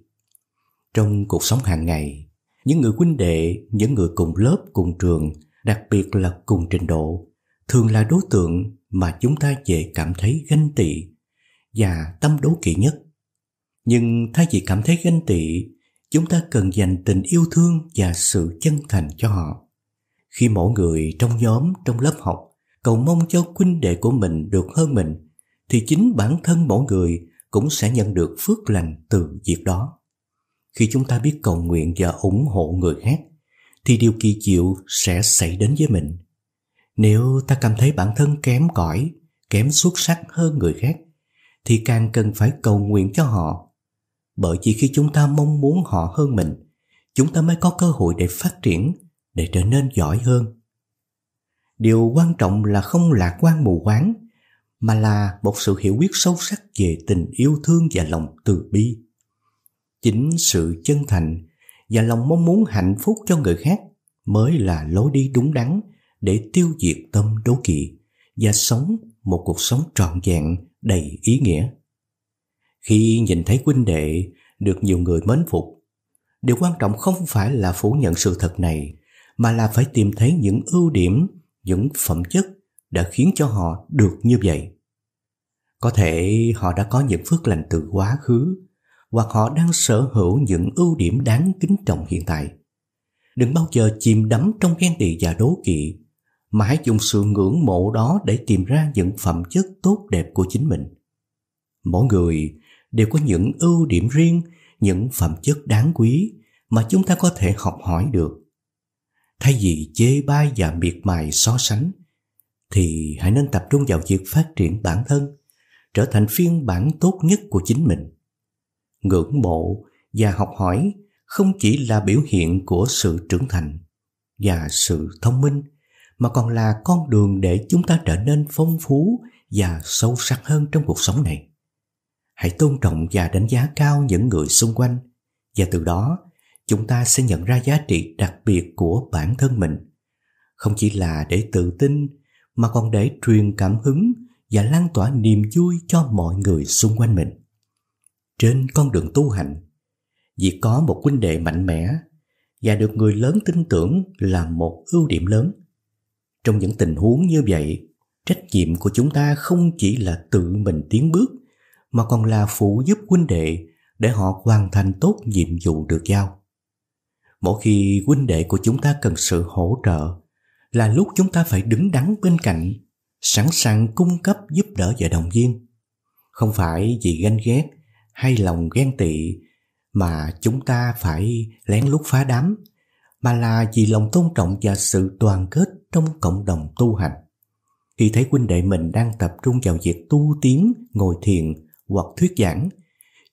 [SPEAKER 1] Trong cuộc sống hàng ngày, những người huynh đệ, những người cùng lớp, cùng trường, đặc biệt là cùng trình độ, thường là đối tượng mà chúng ta dễ cảm thấy ganh tị và tâm đố kỵ nhất nhưng thay vì cảm thấy ganh tị chúng ta cần dành tình yêu thương và sự chân thành cho họ khi mỗi người trong nhóm trong lớp học cầu mong cho huynh đệ của mình được hơn mình thì chính bản thân mỗi người cũng sẽ nhận được phước lành từ việc đó khi chúng ta biết cầu nguyện và ủng hộ người khác thì điều kỳ diệu sẽ xảy đến với mình nếu ta cảm thấy bản thân kém cỏi kém xuất sắc hơn người khác thì càng cần phải cầu nguyện cho họ bởi vì khi chúng ta mong muốn họ hơn mình, chúng ta mới có cơ hội để phát triển, để trở nên giỏi hơn. Điều quan trọng là không lạc quan mù quáng, mà là một sự hiểu biết sâu sắc về tình yêu thương và lòng từ bi. Chính sự chân thành và lòng mong muốn hạnh phúc cho người khác mới là lối đi đúng đắn để tiêu diệt tâm đố kỵ và sống một cuộc sống trọn vẹn đầy ý nghĩa. Khi nhìn thấy huynh đệ được nhiều người mến phục, điều quan trọng không phải là phủ nhận sự thật này, mà là phải tìm thấy những ưu điểm, những phẩm chất đã khiến cho họ được như vậy. Có thể họ đã có những phước lành từ quá khứ, hoặc họ đang sở hữu những ưu điểm đáng kính trọng hiện tại. Đừng bao giờ chìm đắm trong ghen tị và đố kỵ, mà hãy dùng sự ngưỡng mộ đó để tìm ra những phẩm chất tốt đẹp của chính mình. Mỗi người đều có những ưu điểm riêng, những phẩm chất đáng quý mà chúng ta có thể học hỏi được. Thay vì chê bai và miệt mài so sánh, thì hãy nên tập trung vào việc phát triển bản thân, trở thành phiên bản tốt nhất của chính mình. Ngưỡng mộ và học hỏi không chỉ là biểu hiện của sự trưởng thành và sự thông minh mà còn là con đường để chúng ta trở nên phong phú và sâu sắc hơn trong cuộc sống này hãy tôn trọng và đánh giá cao những người xung quanh và từ đó chúng ta sẽ nhận ra giá trị đặc biệt của bản thân mình không chỉ là để tự tin mà còn để truyền cảm hứng và lan tỏa niềm vui cho mọi người xung quanh mình trên con đường tu hành việc có một huynh đệ mạnh mẽ và được người lớn tin tưởng là một ưu điểm lớn trong những tình huống như vậy trách nhiệm của chúng ta không chỉ là tự mình tiến bước mà còn là phụ giúp huynh đệ để họ hoàn thành tốt nhiệm vụ được giao. Mỗi khi huynh đệ của chúng ta cần sự hỗ trợ là lúc chúng ta phải đứng đắn bên cạnh, sẵn sàng cung cấp giúp đỡ và đồng viên. Không phải vì ganh ghét hay lòng ghen tị mà chúng ta phải lén lút phá đám, mà là vì lòng tôn trọng và sự đoàn kết trong cộng đồng tu hành. Khi thấy huynh đệ mình đang tập trung vào việc tu tiến, ngồi thiền, hoặc thuyết giảng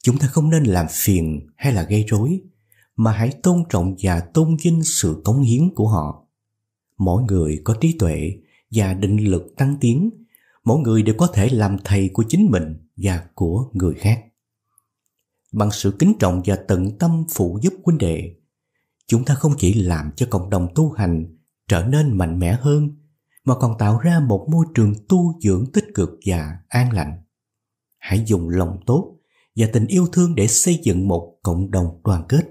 [SPEAKER 1] chúng ta không nên làm phiền hay là gây rối mà hãy tôn trọng và tôn vinh sự cống hiến của họ mỗi người có trí tuệ và định lực tăng tiến mỗi người đều có thể làm thầy của chính mình và của người khác bằng sự kính trọng và tận tâm phụ giúp huynh đệ chúng ta không chỉ làm cho cộng đồng tu hành trở nên mạnh mẽ hơn mà còn tạo ra một môi trường tu dưỡng tích cực và an lành hãy dùng lòng tốt và tình yêu thương để xây dựng một cộng đồng đoàn kết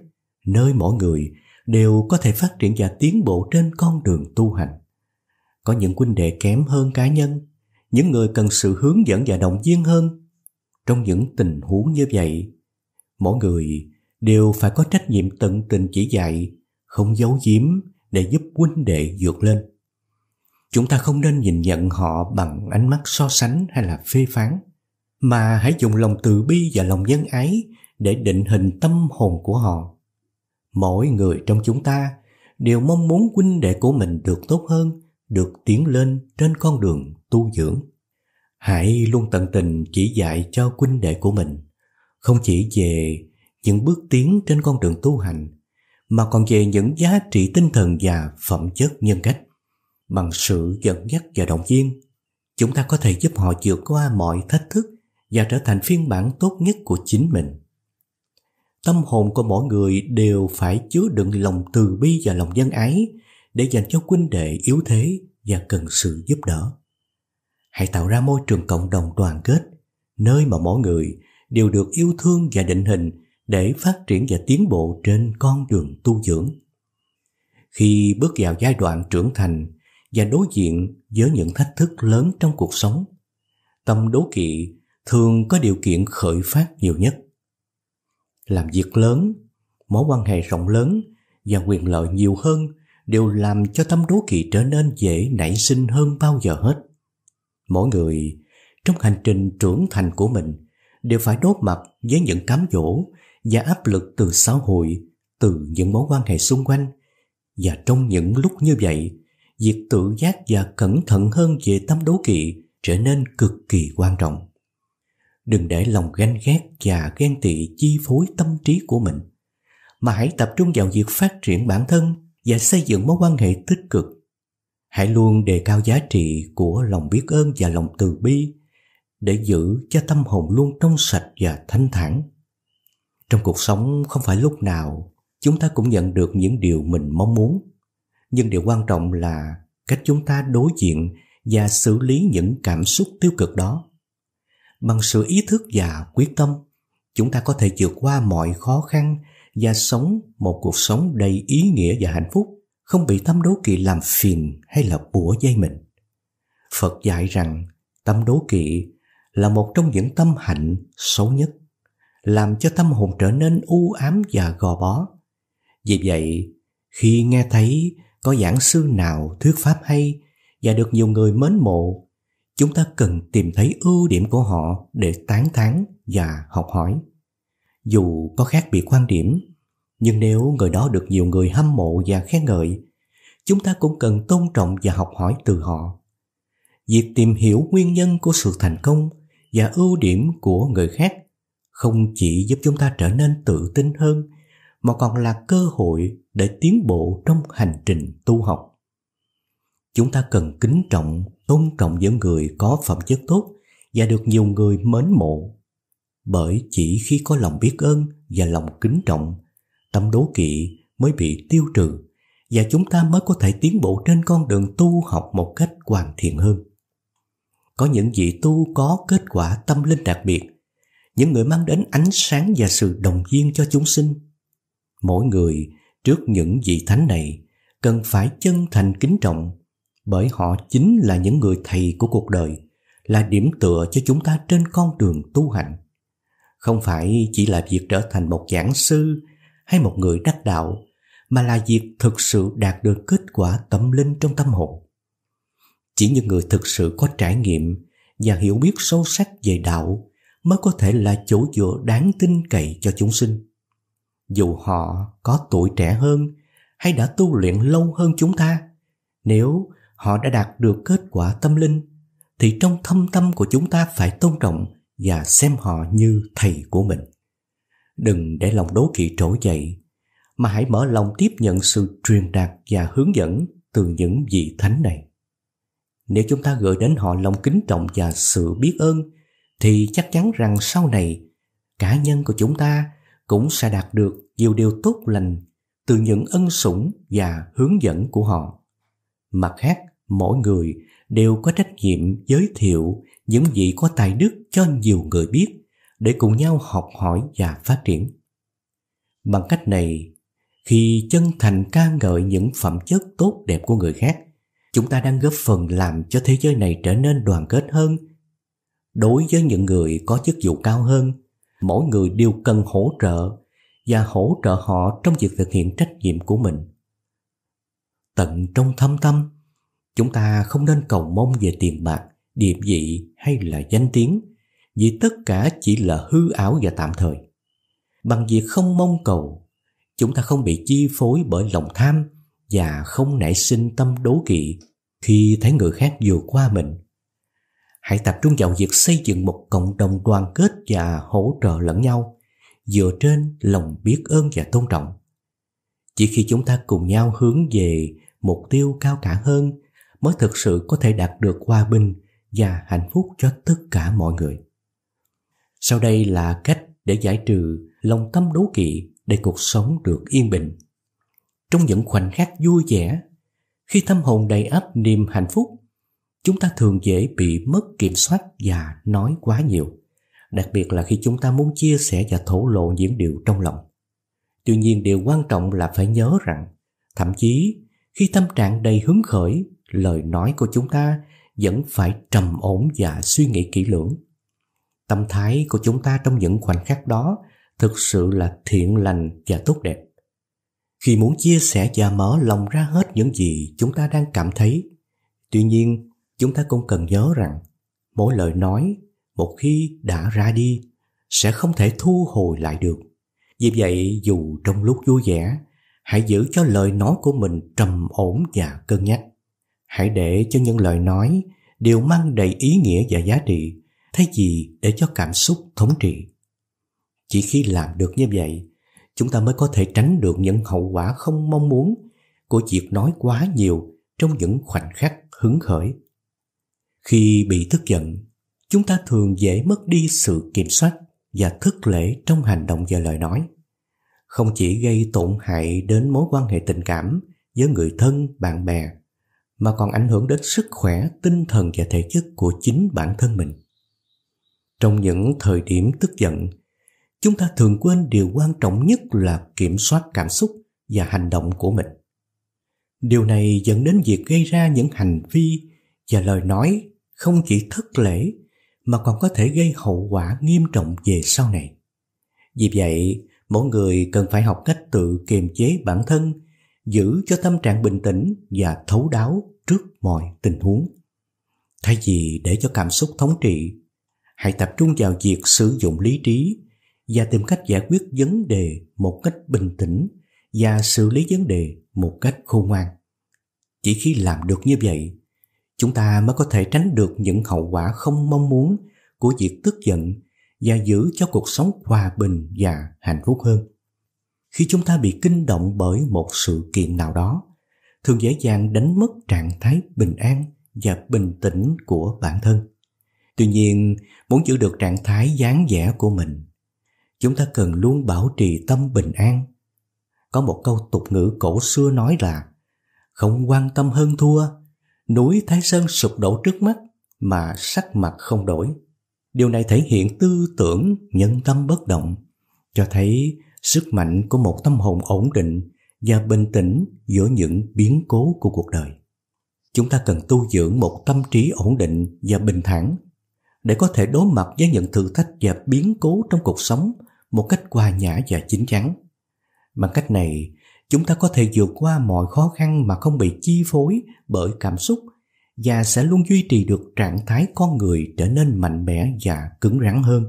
[SPEAKER 1] nơi mỗi người đều có thể phát triển và tiến bộ trên con đường tu hành có những huynh đệ kém hơn cá nhân những người cần sự hướng dẫn và động viên hơn trong những tình huống như vậy mỗi người đều phải có trách nhiệm tận tình chỉ dạy không giấu giếm để giúp huynh đệ vượt lên chúng ta không nên nhìn nhận họ bằng ánh mắt so sánh hay là phê phán mà hãy dùng lòng từ bi và lòng nhân ái để định hình tâm hồn của họ. Mỗi người trong chúng ta đều mong muốn huynh đệ của mình được tốt hơn, được tiến lên trên con đường tu dưỡng. Hãy luôn tận tình chỉ dạy cho huynh đệ của mình, không chỉ về những bước tiến trên con đường tu hành, mà còn về những giá trị tinh thần và phẩm chất nhân cách. Bằng sự dẫn dắt và động viên, chúng ta có thể giúp họ vượt qua mọi thách thức và trở thành phiên bản tốt nhất của chính mình. Tâm hồn của mỗi người đều phải chứa đựng lòng từ bi và lòng nhân ái để dành cho huynh đệ yếu thế và cần sự giúp đỡ. Hãy tạo ra môi trường cộng đồng đoàn kết, nơi mà mỗi người đều được yêu thương và định hình để phát triển và tiến bộ trên con đường tu dưỡng. Khi bước vào giai đoạn trưởng thành và đối diện với những thách thức lớn trong cuộc sống, tâm đố kỵ thường có điều kiện khởi phát nhiều nhất. Làm việc lớn, mối quan hệ rộng lớn và quyền lợi nhiều hơn đều làm cho tâm đố kỵ trở nên dễ nảy sinh hơn bao giờ hết. Mỗi người trong hành trình trưởng thành của mình đều phải đối mặt với những cám dỗ và áp lực từ xã hội, từ những mối quan hệ xung quanh. Và trong những lúc như vậy, việc tự giác và cẩn thận hơn về tâm đố kỵ trở nên cực kỳ quan trọng. Đừng để lòng ganh ghét và ghen tị chi phối tâm trí của mình, mà hãy tập trung vào việc phát triển bản thân và xây dựng mối quan hệ tích cực. Hãy luôn đề cao giá trị của lòng biết ơn và lòng từ bi để giữ cho tâm hồn luôn trong sạch và thanh thản. Trong cuộc sống không phải lúc nào chúng ta cũng nhận được những điều mình mong muốn, nhưng điều quan trọng là cách chúng ta đối diện và xử lý những cảm xúc tiêu cực đó bằng sự ý thức và quyết tâm chúng ta có thể vượt qua mọi khó khăn và sống một cuộc sống đầy ý nghĩa và hạnh phúc không bị tâm đố kỵ làm phiền hay là bủa dây mình phật dạy rằng tâm đố kỵ là một trong những tâm hạnh xấu nhất làm cho tâm hồn trở nên u ám và gò bó vì vậy khi nghe thấy có giảng sư nào thuyết pháp hay và được nhiều người mến mộ Chúng ta cần tìm thấy ưu điểm của họ để tán thán và học hỏi. Dù có khác biệt quan điểm, nhưng nếu người đó được nhiều người hâm mộ và khen ngợi, chúng ta cũng cần tôn trọng và học hỏi từ họ. Việc tìm hiểu nguyên nhân của sự thành công và ưu điểm của người khác không chỉ giúp chúng ta trở nên tự tin hơn mà còn là cơ hội để tiến bộ trong hành trình tu học. Chúng ta cần kính trọng tôn trọng những người có phẩm chất tốt và được nhiều người mến mộ. Bởi chỉ khi có lòng biết ơn và lòng kính trọng, tâm đố kỵ mới bị tiêu trừ và chúng ta mới có thể tiến bộ trên con đường tu học một cách hoàn thiện hơn. Có những vị tu có kết quả tâm linh đặc biệt, những người mang đến ánh sáng và sự đồng viên cho chúng sinh. Mỗi người trước những vị thánh này cần phải chân thành kính trọng bởi họ chính là những người thầy của cuộc đời, là điểm tựa cho chúng ta trên con đường tu hành. Không phải chỉ là việc trở thành một giảng sư hay một người đắc đạo, mà là việc thực sự đạt được kết quả tâm linh trong tâm hồn. Chỉ những người thực sự có trải nghiệm và hiểu biết sâu sắc về đạo mới có thể là chỗ dựa đáng tin cậy cho chúng sinh. Dù họ có tuổi trẻ hơn hay đã tu luyện lâu hơn chúng ta, nếu họ đã đạt được kết quả tâm linh thì trong thâm tâm của chúng ta phải tôn trọng và xem họ như thầy của mình đừng để lòng đố kỵ trỗi dậy mà hãy mở lòng tiếp nhận sự truyền đạt và hướng dẫn từ những vị thánh này nếu chúng ta gửi đến họ lòng kính trọng và sự biết ơn thì chắc chắn rằng sau này cá nhân của chúng ta cũng sẽ đạt được nhiều điều tốt lành từ những ân sủng và hướng dẫn của họ mặt khác mỗi người đều có trách nhiệm giới thiệu những vị có tài đức cho nhiều người biết để cùng nhau học hỏi và phát triển. Bằng cách này, khi chân thành ca ngợi những phẩm chất tốt đẹp của người khác, chúng ta đang góp phần làm cho thế giới này trở nên đoàn kết hơn. Đối với những người có chức vụ cao hơn, mỗi người đều cần hỗ trợ và hỗ trợ họ trong việc thực hiện trách nhiệm của mình. Tận trong thâm tâm, Chúng ta không nên cầu mong về tiền bạc, địa vị hay là danh tiếng, vì tất cả chỉ là hư ảo và tạm thời. Bằng việc không mong cầu, chúng ta không bị chi phối bởi lòng tham và không nảy sinh tâm đố kỵ khi thấy người khác vượt qua mình. Hãy tập trung vào việc xây dựng một cộng đồng đoàn kết và hỗ trợ lẫn nhau, dựa trên lòng biết ơn và tôn trọng. Chỉ khi chúng ta cùng nhau hướng về mục tiêu cao cả hơn mới thực sự có thể đạt được hòa bình và hạnh phúc cho tất cả mọi người. Sau đây là cách để giải trừ lòng tâm đố kỵ để cuộc sống được yên bình. Trong những khoảnh khắc vui vẻ, khi tâm hồn đầy ắp niềm hạnh phúc, chúng ta thường dễ bị mất kiểm soát và nói quá nhiều, đặc biệt là khi chúng ta muốn chia sẻ và thổ lộ những điều trong lòng. Tuy nhiên điều quan trọng là phải nhớ rằng, thậm chí khi tâm trạng đầy hứng khởi lời nói của chúng ta vẫn phải trầm ổn và suy nghĩ kỹ lưỡng. Tâm thái của chúng ta trong những khoảnh khắc đó thực sự là thiện lành và tốt đẹp. Khi muốn chia sẻ và mở lòng ra hết những gì chúng ta đang cảm thấy, tuy nhiên chúng ta cũng cần nhớ rằng mỗi lời nói một khi đã ra đi sẽ không thể thu hồi lại được. Vì vậy dù trong lúc vui vẻ, hãy giữ cho lời nói của mình trầm ổn và cân nhắc. Hãy để cho những lời nói đều mang đầy ý nghĩa và giá trị thay vì để cho cảm xúc thống trị. Chỉ khi làm được như vậy, chúng ta mới có thể tránh được những hậu quả không mong muốn của việc nói quá nhiều trong những khoảnh khắc hứng khởi. Khi bị tức giận, chúng ta thường dễ mất đi sự kiểm soát và thức lễ trong hành động và lời nói. Không chỉ gây tổn hại đến mối quan hệ tình cảm với người thân, bạn bè mà còn ảnh hưởng đến sức khỏe, tinh thần và thể chất của chính bản thân mình. Trong những thời điểm tức giận, chúng ta thường quên điều quan trọng nhất là kiểm soát cảm xúc và hành động của mình. Điều này dẫn đến việc gây ra những hành vi và lời nói không chỉ thất lễ mà còn có thể gây hậu quả nghiêm trọng về sau này. Vì vậy, mỗi người cần phải học cách tự kiềm chế bản thân giữ cho tâm trạng bình tĩnh và thấu đáo trước mọi tình huống. Thay vì để cho cảm xúc thống trị, hãy tập trung vào việc sử dụng lý trí và tìm cách giải quyết vấn đề một cách bình tĩnh và xử lý vấn đề một cách khôn ngoan. Chỉ khi làm được như vậy, chúng ta mới có thể tránh được những hậu quả không mong muốn của việc tức giận và giữ cho cuộc sống hòa bình và hạnh phúc hơn khi chúng ta bị kinh động bởi một sự kiện nào đó thường dễ dàng đánh mất trạng thái bình an và bình tĩnh của bản thân tuy nhiên muốn giữ được trạng thái dáng vẻ của mình chúng ta cần luôn bảo trì tâm bình an có một câu tục ngữ cổ xưa nói là không quan tâm hơn thua núi thái sơn sụp đổ trước mắt mà sắc mặt không đổi điều này thể hiện tư tưởng nhân tâm bất động cho thấy sức mạnh của một tâm hồn ổn định và bình tĩnh giữa những biến cố của cuộc đời. Chúng ta cần tu dưỡng một tâm trí ổn định và bình thản để có thể đối mặt với những thử thách và biến cố trong cuộc sống một cách hòa nhã và chín chắn. Bằng cách này, chúng ta có thể vượt qua mọi khó khăn mà không bị chi phối bởi cảm xúc và sẽ luôn duy trì được trạng thái con người trở nên mạnh mẽ và cứng rắn hơn.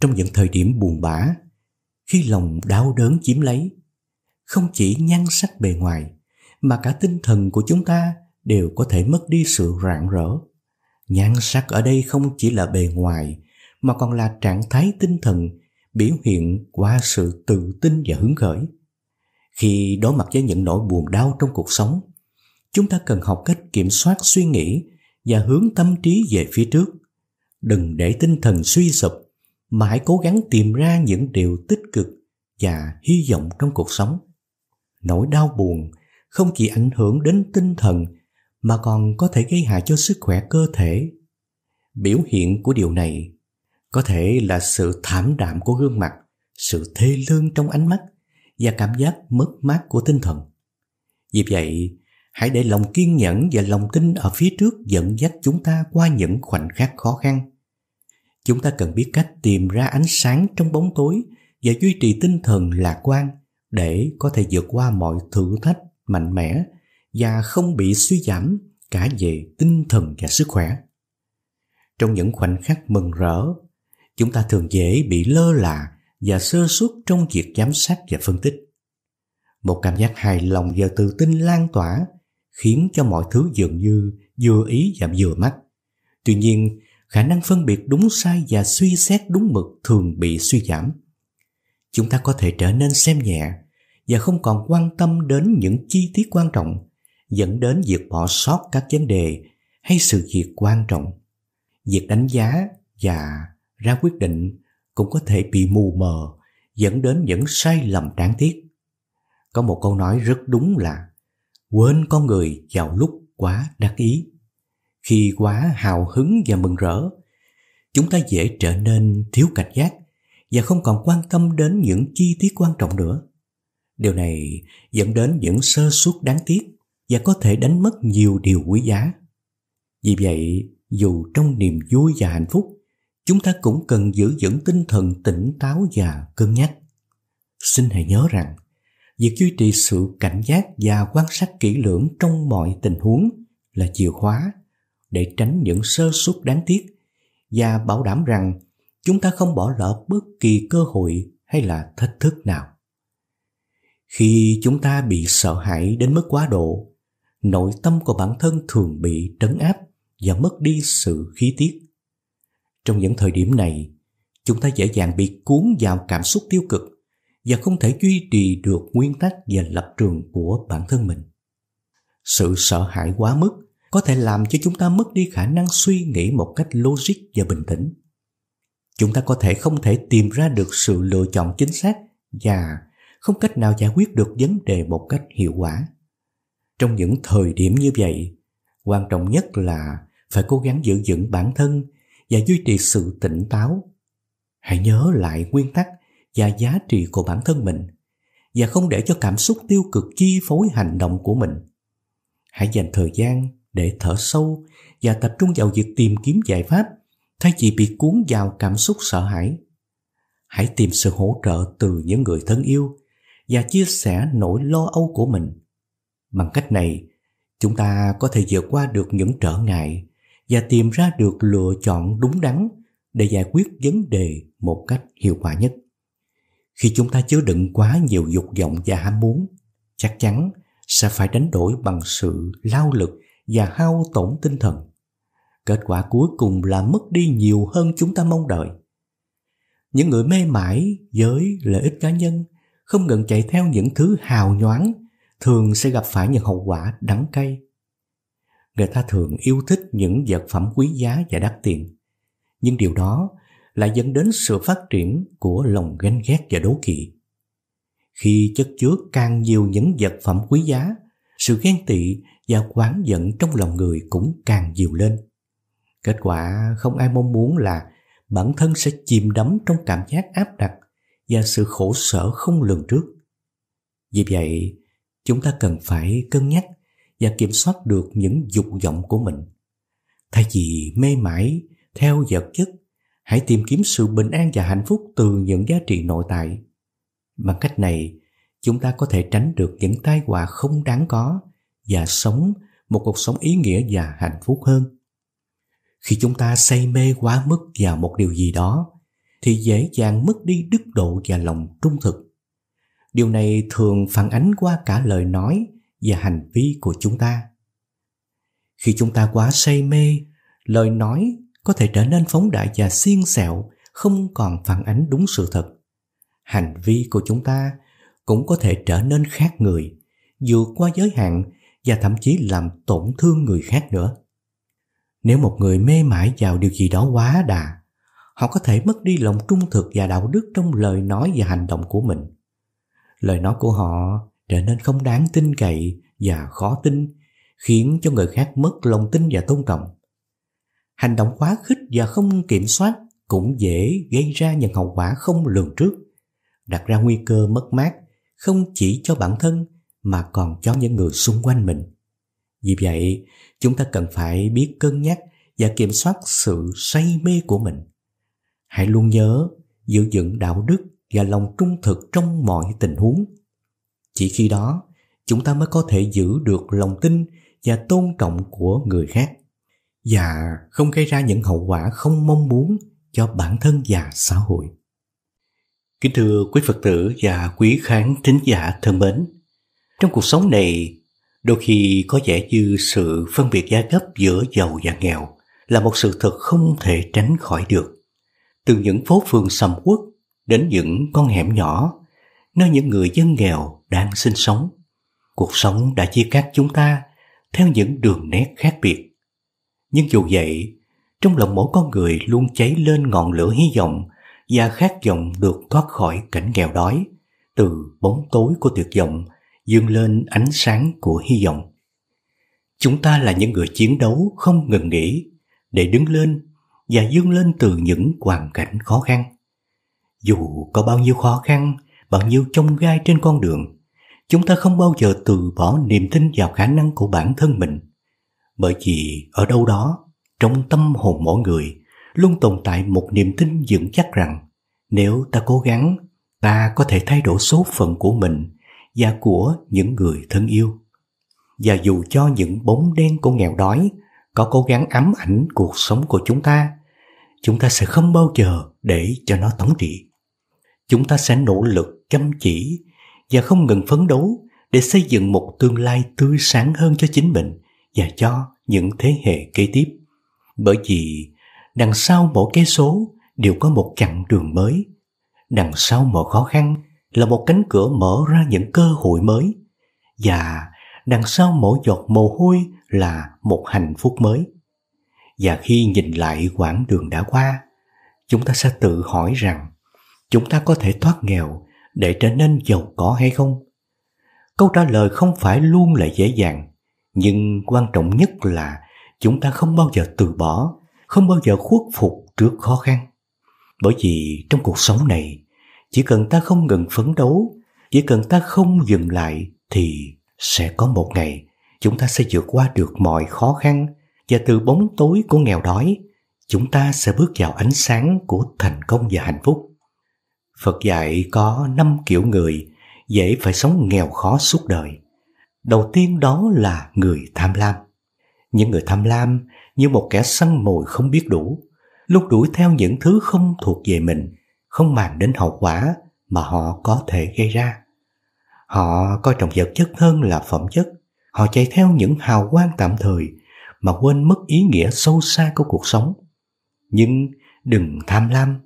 [SPEAKER 1] Trong những thời điểm buồn bã, khi lòng đau đớn chiếm lấy không chỉ nhan sắc bề ngoài mà cả tinh thần của chúng ta đều có thể mất đi sự rạng rỡ nhan sắc ở đây không chỉ là bề ngoài mà còn là trạng thái tinh thần biểu hiện qua sự tự tin và hứng khởi khi đối mặt với những nỗi buồn đau trong cuộc sống chúng ta cần học cách kiểm soát suy nghĩ và hướng tâm trí về phía trước đừng để tinh thần suy sụp mà hãy cố gắng tìm ra những điều tích cực và hy vọng trong cuộc sống nỗi đau buồn không chỉ ảnh hưởng đến tinh thần mà còn có thể gây hại cho sức khỏe cơ thể biểu hiện của điều này có thể là sự thảm đạm của gương mặt sự thê lương trong ánh mắt và cảm giác mất mát của tinh thần vì vậy hãy để lòng kiên nhẫn và lòng tin ở phía trước dẫn dắt chúng ta qua những khoảnh khắc khó khăn Chúng ta cần biết cách tìm ra ánh sáng trong bóng tối và duy trì tinh thần lạc quan để có thể vượt qua mọi thử thách mạnh mẽ và không bị suy giảm cả về tinh thần và sức khỏe. Trong những khoảnh khắc mừng rỡ, chúng ta thường dễ bị lơ là và sơ suất trong việc giám sát và phân tích. Một cảm giác hài lòng và tự tin lan tỏa khiến cho mọi thứ dường như vừa ý và vừa mắt. Tuy nhiên, khả năng phân biệt đúng sai và suy xét đúng mực thường bị suy giảm chúng ta có thể trở nên xem nhẹ và không còn quan tâm đến những chi tiết quan trọng dẫn đến việc bỏ sót các vấn đề hay sự việc quan trọng việc đánh giá và ra quyết định cũng có thể bị mù mờ dẫn đến những sai lầm đáng tiếc có một câu nói rất đúng là quên con người vào lúc quá đắc ý khi quá hào hứng và mừng rỡ chúng ta dễ trở nên thiếu cảnh giác và không còn quan tâm đến những chi tiết quan trọng nữa điều này dẫn đến những sơ suất đáng tiếc và có thể đánh mất nhiều điều quý giá vì vậy dù trong niềm vui và hạnh phúc chúng ta cũng cần giữ vững tinh thần tỉnh táo và cân nhắc xin hãy nhớ rằng việc duy trì sự cảnh giác và quan sát kỹ lưỡng trong mọi tình huống là chìa khóa để tránh những sơ suất đáng tiếc và bảo đảm rằng chúng ta không bỏ lỡ bất kỳ cơ hội hay là thách thức nào. Khi chúng ta bị sợ hãi đến mức quá độ, nội tâm của bản thân thường bị trấn áp và mất đi sự khí tiết. Trong những thời điểm này, chúng ta dễ dàng bị cuốn vào cảm xúc tiêu cực và không thể duy trì được nguyên tắc và lập trường của bản thân mình. Sự sợ hãi quá mức có thể làm cho chúng ta mất đi khả năng suy nghĩ một cách logic và bình tĩnh. Chúng ta có thể không thể tìm ra được sự lựa chọn chính xác và không cách nào giải quyết được vấn đề một cách hiệu quả. Trong những thời điểm như vậy, quan trọng nhất là phải cố gắng giữ vững bản thân và duy trì sự tỉnh táo. Hãy nhớ lại nguyên tắc và giá trị của bản thân mình và không để cho cảm xúc tiêu cực chi phối hành động của mình. Hãy dành thời gian để thở sâu và tập trung vào việc tìm kiếm giải pháp thay vì bị cuốn vào cảm xúc sợ hãi. Hãy tìm sự hỗ trợ từ những người thân yêu và chia sẻ nỗi lo âu của mình. Bằng cách này, chúng ta có thể vượt qua được những trở ngại và tìm ra được lựa chọn đúng đắn để giải quyết vấn đề một cách hiệu quả nhất. Khi chúng ta chứa đựng quá nhiều dục vọng và ham muốn, chắc chắn sẽ phải đánh đổi bằng sự lao lực và hao tổn tinh thần. Kết quả cuối cùng là mất đi nhiều hơn chúng ta mong đợi. Những người mê mải với lợi ích cá nhân, không ngừng chạy theo những thứ hào nhoáng, thường sẽ gặp phải những hậu quả đắng cay. Người ta thường yêu thích những vật phẩm quý giá và đắt tiền, nhưng điều đó lại dẫn đến sự phát triển của lòng ganh ghét và đố kỵ. Khi chất chứa càng nhiều những vật phẩm quý giá, sự ghen tị và quán giận trong lòng người cũng càng nhiều lên. Kết quả không ai mong muốn là bản thân sẽ chìm đắm trong cảm giác áp đặt và sự khổ sở không lường trước. Vì vậy, chúng ta cần phải cân nhắc và kiểm soát được những dục vọng của mình. Thay vì mê mải theo vật chất, hãy tìm kiếm sự bình an và hạnh phúc từ những giá trị nội tại. Bằng cách này, chúng ta có thể tránh được những tai họa không đáng có và sống một cuộc sống ý nghĩa và hạnh phúc hơn. Khi chúng ta say mê quá mức vào một điều gì đó thì dễ dàng mất đi đức độ và lòng trung thực. Điều này thường phản ánh qua cả lời nói và hành vi của chúng ta. Khi chúng ta quá say mê, lời nói có thể trở nên phóng đại và xiên xẹo, không còn phản ánh đúng sự thật. Hành vi của chúng ta cũng có thể trở nên khác người, vượt qua giới hạn và thậm chí làm tổn thương người khác nữa. Nếu một người mê mải vào điều gì đó quá đà, họ có thể mất đi lòng trung thực và đạo đức trong lời nói và hành động của mình. Lời nói của họ trở nên không đáng tin cậy và khó tin, khiến cho người khác mất lòng tin và tôn trọng. Hành động quá khích và không kiểm soát cũng dễ gây ra những hậu quả không lường trước, đặt ra nguy cơ mất mát không chỉ cho bản thân mà còn cho những người xung quanh mình. Vì vậy, chúng ta cần phải biết cân nhắc và kiểm soát sự say mê của mình. Hãy luôn nhớ giữ vững đạo đức và lòng trung thực trong mọi tình huống. Chỉ khi đó, chúng ta mới có thể giữ được lòng tin và tôn trọng của người khác và không gây ra những hậu quả không mong muốn cho bản thân và xã hội. Kính thưa quý Phật tử và quý khán thính giả thân mến, trong cuộc sống này, đôi khi có vẻ như sự phân biệt giai cấp giữa giàu và nghèo là một sự thật không thể tránh khỏi được. Từ những phố phường sầm uất đến những con hẻm nhỏ, nơi những người dân nghèo đang sinh sống, cuộc sống đã chia cắt chúng ta theo những đường nét khác biệt. Nhưng dù vậy, trong lòng mỗi con người luôn cháy lên ngọn lửa hy vọng và khát vọng được thoát khỏi cảnh nghèo đói, từ bóng tối của tuyệt vọng dương lên ánh sáng của hy vọng. Chúng ta là những người chiến đấu không ngừng nghỉ để đứng lên và dương lên từ những hoàn cảnh khó khăn. Dù có bao nhiêu khó khăn, bao nhiêu chông gai trên con đường, chúng ta không bao giờ từ bỏ niềm tin vào khả năng của bản thân mình. Bởi vì ở đâu đó, trong tâm hồn mỗi người, luôn tồn tại một niềm tin vững chắc rằng nếu ta cố gắng, ta có thể thay đổi số phận của mình và của những người thân yêu. Và dù cho những bóng đen của nghèo đói có cố gắng ám ảnh cuộc sống của chúng ta, chúng ta sẽ không bao giờ để cho nó thống trị. Chúng ta sẽ nỗ lực chăm chỉ và không ngừng phấn đấu để xây dựng một tương lai tươi sáng hơn cho chính mình và cho những thế hệ kế tiếp. Bởi vì đằng sau mỗi cái số đều có một chặng đường mới, đằng sau mọi khó khăn là một cánh cửa mở ra những cơ hội mới và đằng sau mỗi giọt mồ hôi là một hạnh phúc mới. Và khi nhìn lại quãng đường đã qua, chúng ta sẽ tự hỏi rằng chúng ta có thể thoát nghèo để trở nên giàu có hay không? Câu trả lời không phải luôn là dễ dàng, nhưng quan trọng nhất là chúng ta không bao giờ từ bỏ, không bao giờ khuất phục trước khó khăn. Bởi vì trong cuộc sống này, chỉ cần ta không ngừng phấn đấu chỉ cần ta không dừng lại thì sẽ có một ngày chúng ta sẽ vượt qua được mọi khó khăn và từ bóng tối của nghèo đói chúng ta sẽ bước vào ánh sáng của thành công và hạnh phúc phật dạy có năm kiểu người dễ phải sống nghèo khó suốt đời đầu tiên đó là người tham lam những người tham lam như một kẻ săn mồi không biết đủ lúc đuổi theo những thứ không thuộc về mình không màng đến hậu quả mà họ có thể gây ra. Họ coi trọng vật chất hơn là phẩm chất, họ chạy theo những hào quang tạm thời mà quên mất ý nghĩa sâu xa của cuộc sống. Nhưng đừng tham lam,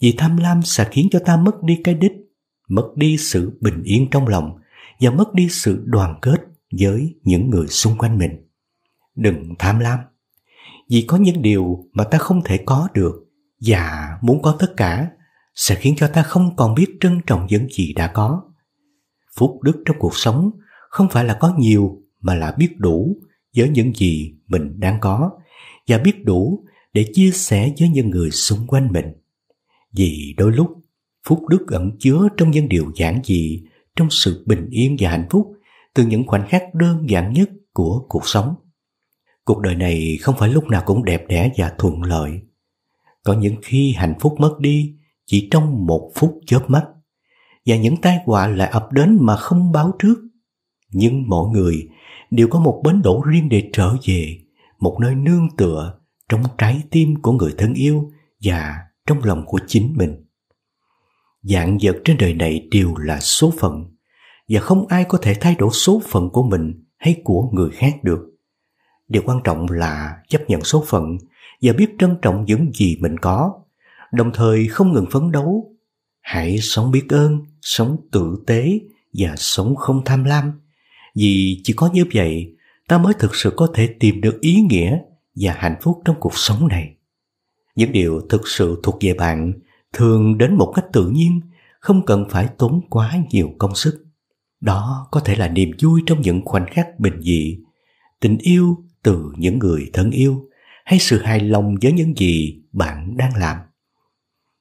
[SPEAKER 1] vì tham lam sẽ khiến cho ta mất đi cái đích, mất đi sự bình yên trong lòng và mất đi sự đoàn kết với những người xung quanh mình. Đừng tham lam, vì có những điều mà ta không thể có được và muốn có tất cả sẽ khiến cho ta không còn biết trân trọng những gì đã có. Phúc đức trong cuộc sống không phải là có nhiều mà là biết đủ với những gì mình đang có và biết đủ để chia sẻ với những người xung quanh mình. Vì đôi lúc, phúc đức ẩn chứa trong những điều giản dị, trong sự bình yên và hạnh phúc từ những khoảnh khắc đơn giản nhất của cuộc sống. Cuộc đời này không phải lúc nào cũng đẹp đẽ và thuận lợi. Có những khi hạnh phúc mất đi chỉ trong một phút chớp mắt và những tai họa lại ập đến mà không báo trước. Nhưng mọi người đều có một bến đỗ riêng để trở về, một nơi nương tựa trong trái tim của người thân yêu và trong lòng của chính mình. Dạng vật trên đời này đều là số phận và không ai có thể thay đổi số phận của mình hay của người khác được. Điều quan trọng là chấp nhận số phận và biết trân trọng những gì mình có đồng thời không ngừng phấn đấu. Hãy sống biết ơn, sống tử tế và sống không tham lam. Vì chỉ có như vậy, ta mới thực sự có thể tìm được ý nghĩa và hạnh phúc trong cuộc sống này. Những điều thực sự thuộc về bạn thường đến một cách tự nhiên, không cần phải tốn quá nhiều công sức. Đó có thể là niềm vui trong những khoảnh khắc bình dị, tình yêu từ những người thân yêu hay sự hài lòng với những gì bạn đang làm.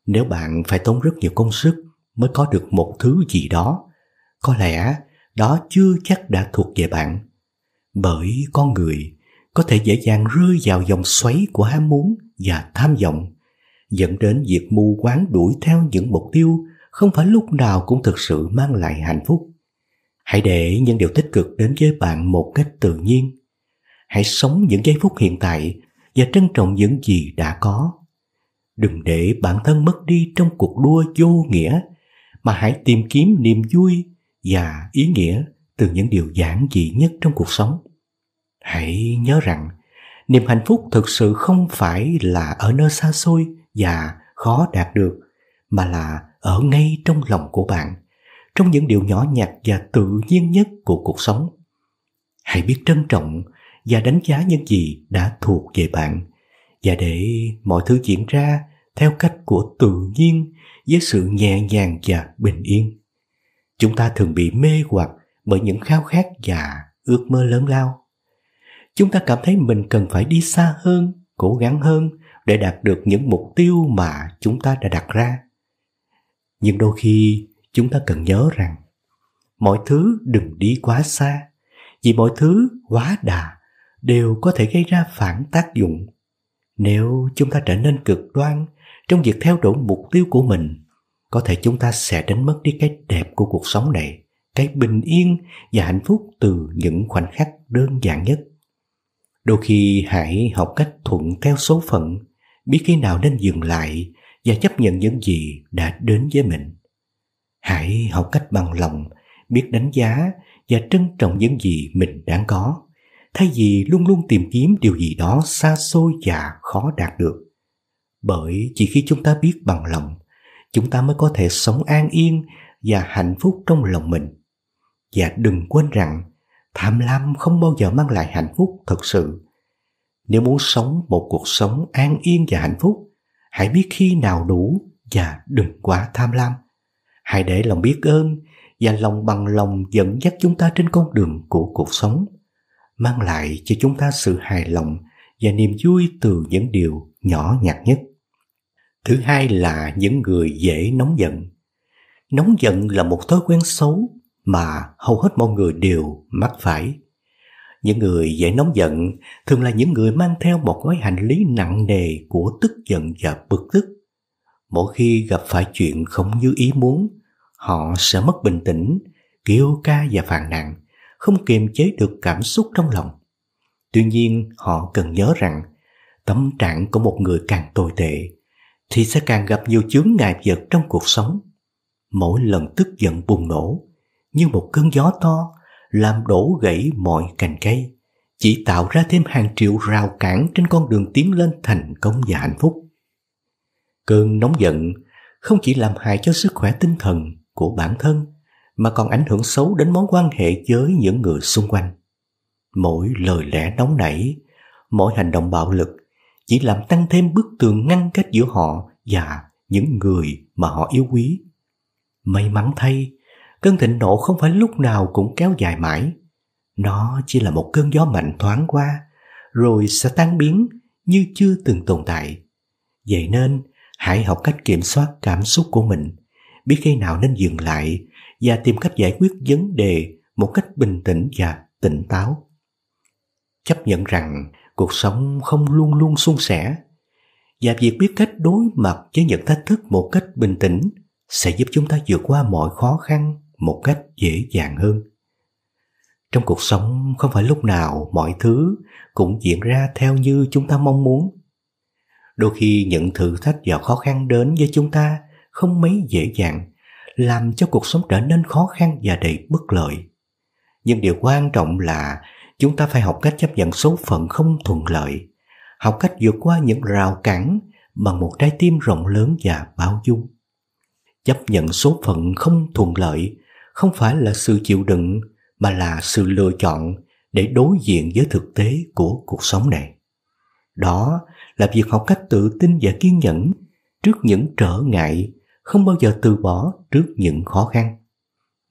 [SPEAKER 1] Nếu bạn phải tốn rất nhiều công sức mới có được một thứ gì đó, có lẽ đó chưa chắc đã thuộc về bạn. Bởi con người có thể dễ dàng rơi vào dòng xoáy của ham muốn và tham vọng, dẫn đến việc mù quáng đuổi theo những mục tiêu không phải lúc nào cũng thực sự mang lại hạnh phúc. Hãy để những điều tích cực đến với bạn một cách tự nhiên. Hãy sống những giây phút hiện tại và trân trọng những gì đã có. Đừng để bản thân mất đi trong cuộc đua vô nghĩa, mà hãy tìm kiếm niềm vui và ý nghĩa từ những điều giản dị nhất trong cuộc sống. Hãy nhớ rằng, niềm hạnh phúc thực sự không phải là ở nơi xa xôi và khó đạt được, mà là ở ngay trong lòng của bạn, trong những điều nhỏ nhặt và tự nhiên nhất của cuộc sống. Hãy biết trân trọng và đánh giá những gì đã thuộc về bạn và để mọi thứ diễn ra theo cách của tự nhiên với sự nhẹ nhàng và bình yên. Chúng ta thường bị mê hoặc bởi những khao khát và ước mơ lớn lao. Chúng ta cảm thấy mình cần phải đi xa hơn, cố gắng hơn để đạt được những mục tiêu mà chúng ta đã đặt ra. Nhưng đôi khi chúng ta cần nhớ rằng mọi thứ đừng đi quá xa, vì mọi thứ quá đà đều có thể gây ra phản tác dụng nếu chúng ta trở nên cực đoan trong việc theo đuổi mục tiêu của mình, có thể chúng ta sẽ đánh mất đi cái đẹp của cuộc sống này, cái bình yên và hạnh phúc từ những khoảnh khắc đơn giản nhất. Đôi khi hãy học cách thuận theo số phận, biết khi nào nên dừng lại và chấp nhận những gì đã đến với mình. Hãy học cách bằng lòng, biết đánh giá và trân trọng những gì mình đang có thay vì luôn luôn tìm kiếm điều gì đó xa xôi và khó đạt được. Bởi chỉ khi chúng ta biết bằng lòng, chúng ta mới có thể sống an yên và hạnh phúc trong lòng mình. Và đừng quên rằng, tham lam không bao giờ mang lại hạnh phúc thật sự. Nếu muốn sống một cuộc sống an yên và hạnh phúc, hãy biết khi nào đủ và đừng quá tham lam. Hãy để lòng biết ơn và lòng bằng lòng dẫn dắt chúng ta trên con đường của cuộc sống mang lại cho chúng ta sự hài lòng và niềm vui từ những điều nhỏ nhặt nhất. Thứ hai là những người dễ nóng giận. Nóng giận là một thói quen xấu mà hầu hết mọi người đều mắc phải. Những người dễ nóng giận thường là những người mang theo một gói hành lý nặng nề của tức giận và bực tức. Mỗi khi gặp phải chuyện không như ý muốn, họ sẽ mất bình tĩnh, kêu ca và phàn nàn không kiềm chế được cảm xúc trong lòng. Tuy nhiên, họ cần nhớ rằng tâm trạng của một người càng tồi tệ thì sẽ càng gặp nhiều chướng ngại vật trong cuộc sống. Mỗi lần tức giận bùng nổ như một cơn gió to làm đổ gãy mọi cành cây, chỉ tạo ra thêm hàng triệu rào cản trên con đường tiến lên thành công và hạnh phúc. Cơn nóng giận không chỉ làm hại cho sức khỏe tinh thần của bản thân mà còn ảnh hưởng xấu đến mối quan hệ với những người xung quanh. Mỗi lời lẽ nóng nảy, mỗi hành động bạo lực chỉ làm tăng thêm bức tường ngăn cách giữa họ và những người mà họ yêu quý. May mắn thay, cơn thịnh nộ không phải lúc nào cũng kéo dài mãi. Nó chỉ là một cơn gió mạnh thoáng qua, rồi sẽ tan biến như chưa từng tồn tại. Vậy nên, hãy học cách kiểm soát cảm xúc của mình, biết khi nào nên dừng lại và tìm cách giải quyết vấn đề một cách bình tĩnh và tỉnh táo. Chấp nhận rằng cuộc sống không luôn luôn suôn sẻ và việc biết cách đối mặt với những thách thức một cách bình tĩnh sẽ giúp chúng ta vượt qua mọi khó khăn một cách dễ dàng hơn. Trong cuộc sống không phải lúc nào mọi thứ cũng diễn ra theo như chúng ta mong muốn. Đôi khi những thử thách và khó khăn đến với chúng ta không mấy dễ dàng làm cho cuộc sống trở nên khó khăn và đầy bất lợi. Nhưng điều quan trọng là chúng ta phải học cách chấp nhận số phận không thuận lợi, học cách vượt qua những rào cản bằng một trái tim rộng lớn và bao dung. Chấp nhận số phận không thuận lợi không phải là sự chịu đựng mà là sự lựa chọn để đối diện với thực tế của cuộc sống này. Đó là việc học cách tự tin và kiên nhẫn trước những trở ngại không bao giờ từ bỏ trước những khó khăn.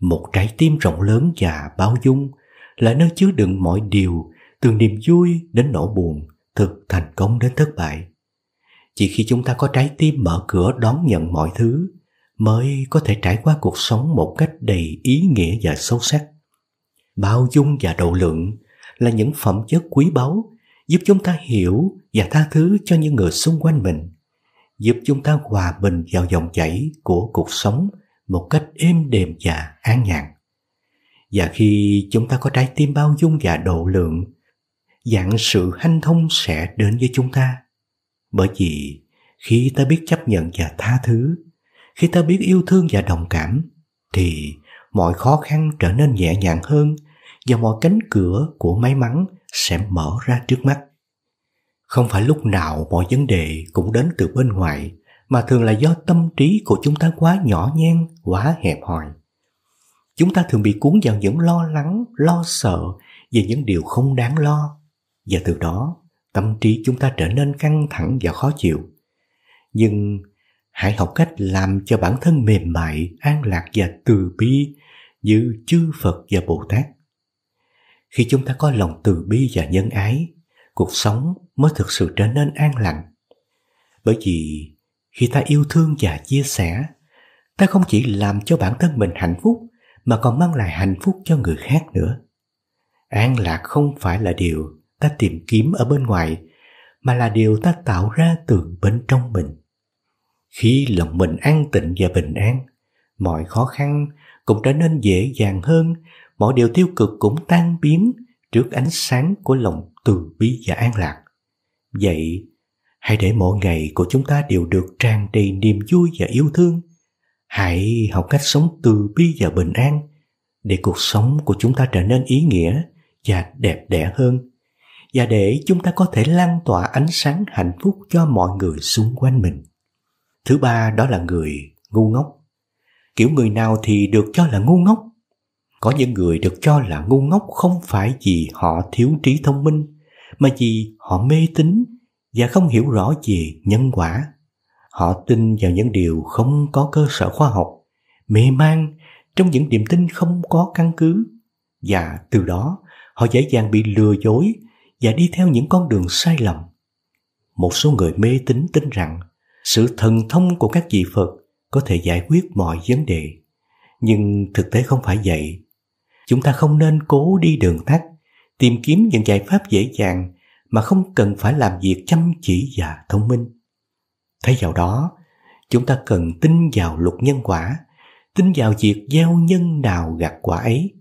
[SPEAKER 1] Một trái tim rộng lớn và bao dung là nơi chứa đựng mọi điều, từ niềm vui đến nỗi buồn, từ thành công đến thất bại. Chỉ khi chúng ta có trái tim mở cửa đón nhận mọi thứ, mới có thể trải qua cuộc sống một cách đầy ý nghĩa và sâu sắc. Bao dung và độ lượng là những phẩm chất quý báu giúp chúng ta hiểu và tha thứ cho những người xung quanh mình giúp chúng ta hòa bình vào dòng chảy của cuộc sống một cách êm đềm và an nhàn. Và khi chúng ta có trái tim bao dung và độ lượng, dạng sự hanh thông sẽ đến với chúng ta. Bởi vì khi ta biết chấp nhận và tha thứ, khi ta biết yêu thương và đồng cảm, thì mọi khó khăn trở nên nhẹ nhàng hơn và mọi cánh cửa của may mắn sẽ mở ra trước mắt. Không phải lúc nào mọi vấn đề cũng đến từ bên ngoài, mà thường là do tâm trí của chúng ta quá nhỏ nhen, quá hẹp hòi. Chúng ta thường bị cuốn vào những lo lắng, lo sợ về những điều không đáng lo, và từ đó tâm trí chúng ta trở nên căng thẳng và khó chịu. Nhưng hãy học cách làm cho bản thân mềm mại, an lạc và từ bi như chư Phật và Bồ Tát. Khi chúng ta có lòng từ bi và nhân ái, cuộc sống mới thực sự trở nên an lành bởi vì khi ta yêu thương và chia sẻ ta không chỉ làm cho bản thân mình hạnh phúc mà còn mang lại hạnh phúc cho người khác nữa an lạc không phải là điều ta tìm kiếm ở bên ngoài mà là điều ta tạo ra từ bên trong mình khi lòng mình an tịnh và bình an mọi khó khăn cũng trở nên dễ dàng hơn mọi điều tiêu cực cũng tan biến trước ánh sáng của lòng từ bi và an lạc Vậy, hãy để mỗi ngày của chúng ta đều được tràn đầy niềm vui và yêu thương. Hãy học cách sống từ bi và bình an để cuộc sống của chúng ta trở nên ý nghĩa và đẹp đẽ hơn và để chúng ta có thể lan tỏa ánh sáng hạnh phúc cho mọi người xung quanh mình. Thứ ba đó là người ngu ngốc. Kiểu người nào thì được cho là ngu ngốc. Có những người được cho là ngu ngốc không phải vì họ thiếu trí thông minh mà vì họ mê tín và không hiểu rõ về nhân quả. Họ tin vào những điều không có cơ sở khoa học, mê man trong những niềm tin không có căn cứ và từ đó họ dễ dàng bị lừa dối và đi theo những con đường sai lầm. Một số người mê tín tin rằng sự thần thông của các vị Phật có thể giải quyết mọi vấn đề, nhưng thực tế không phải vậy. Chúng ta không nên cố đi đường tắt tìm kiếm những giải pháp dễ dàng mà không cần phải làm việc chăm chỉ và thông minh. Thay vào đó, chúng ta cần tin vào luật nhân quả, tin vào việc gieo nhân nào gặt quả ấy,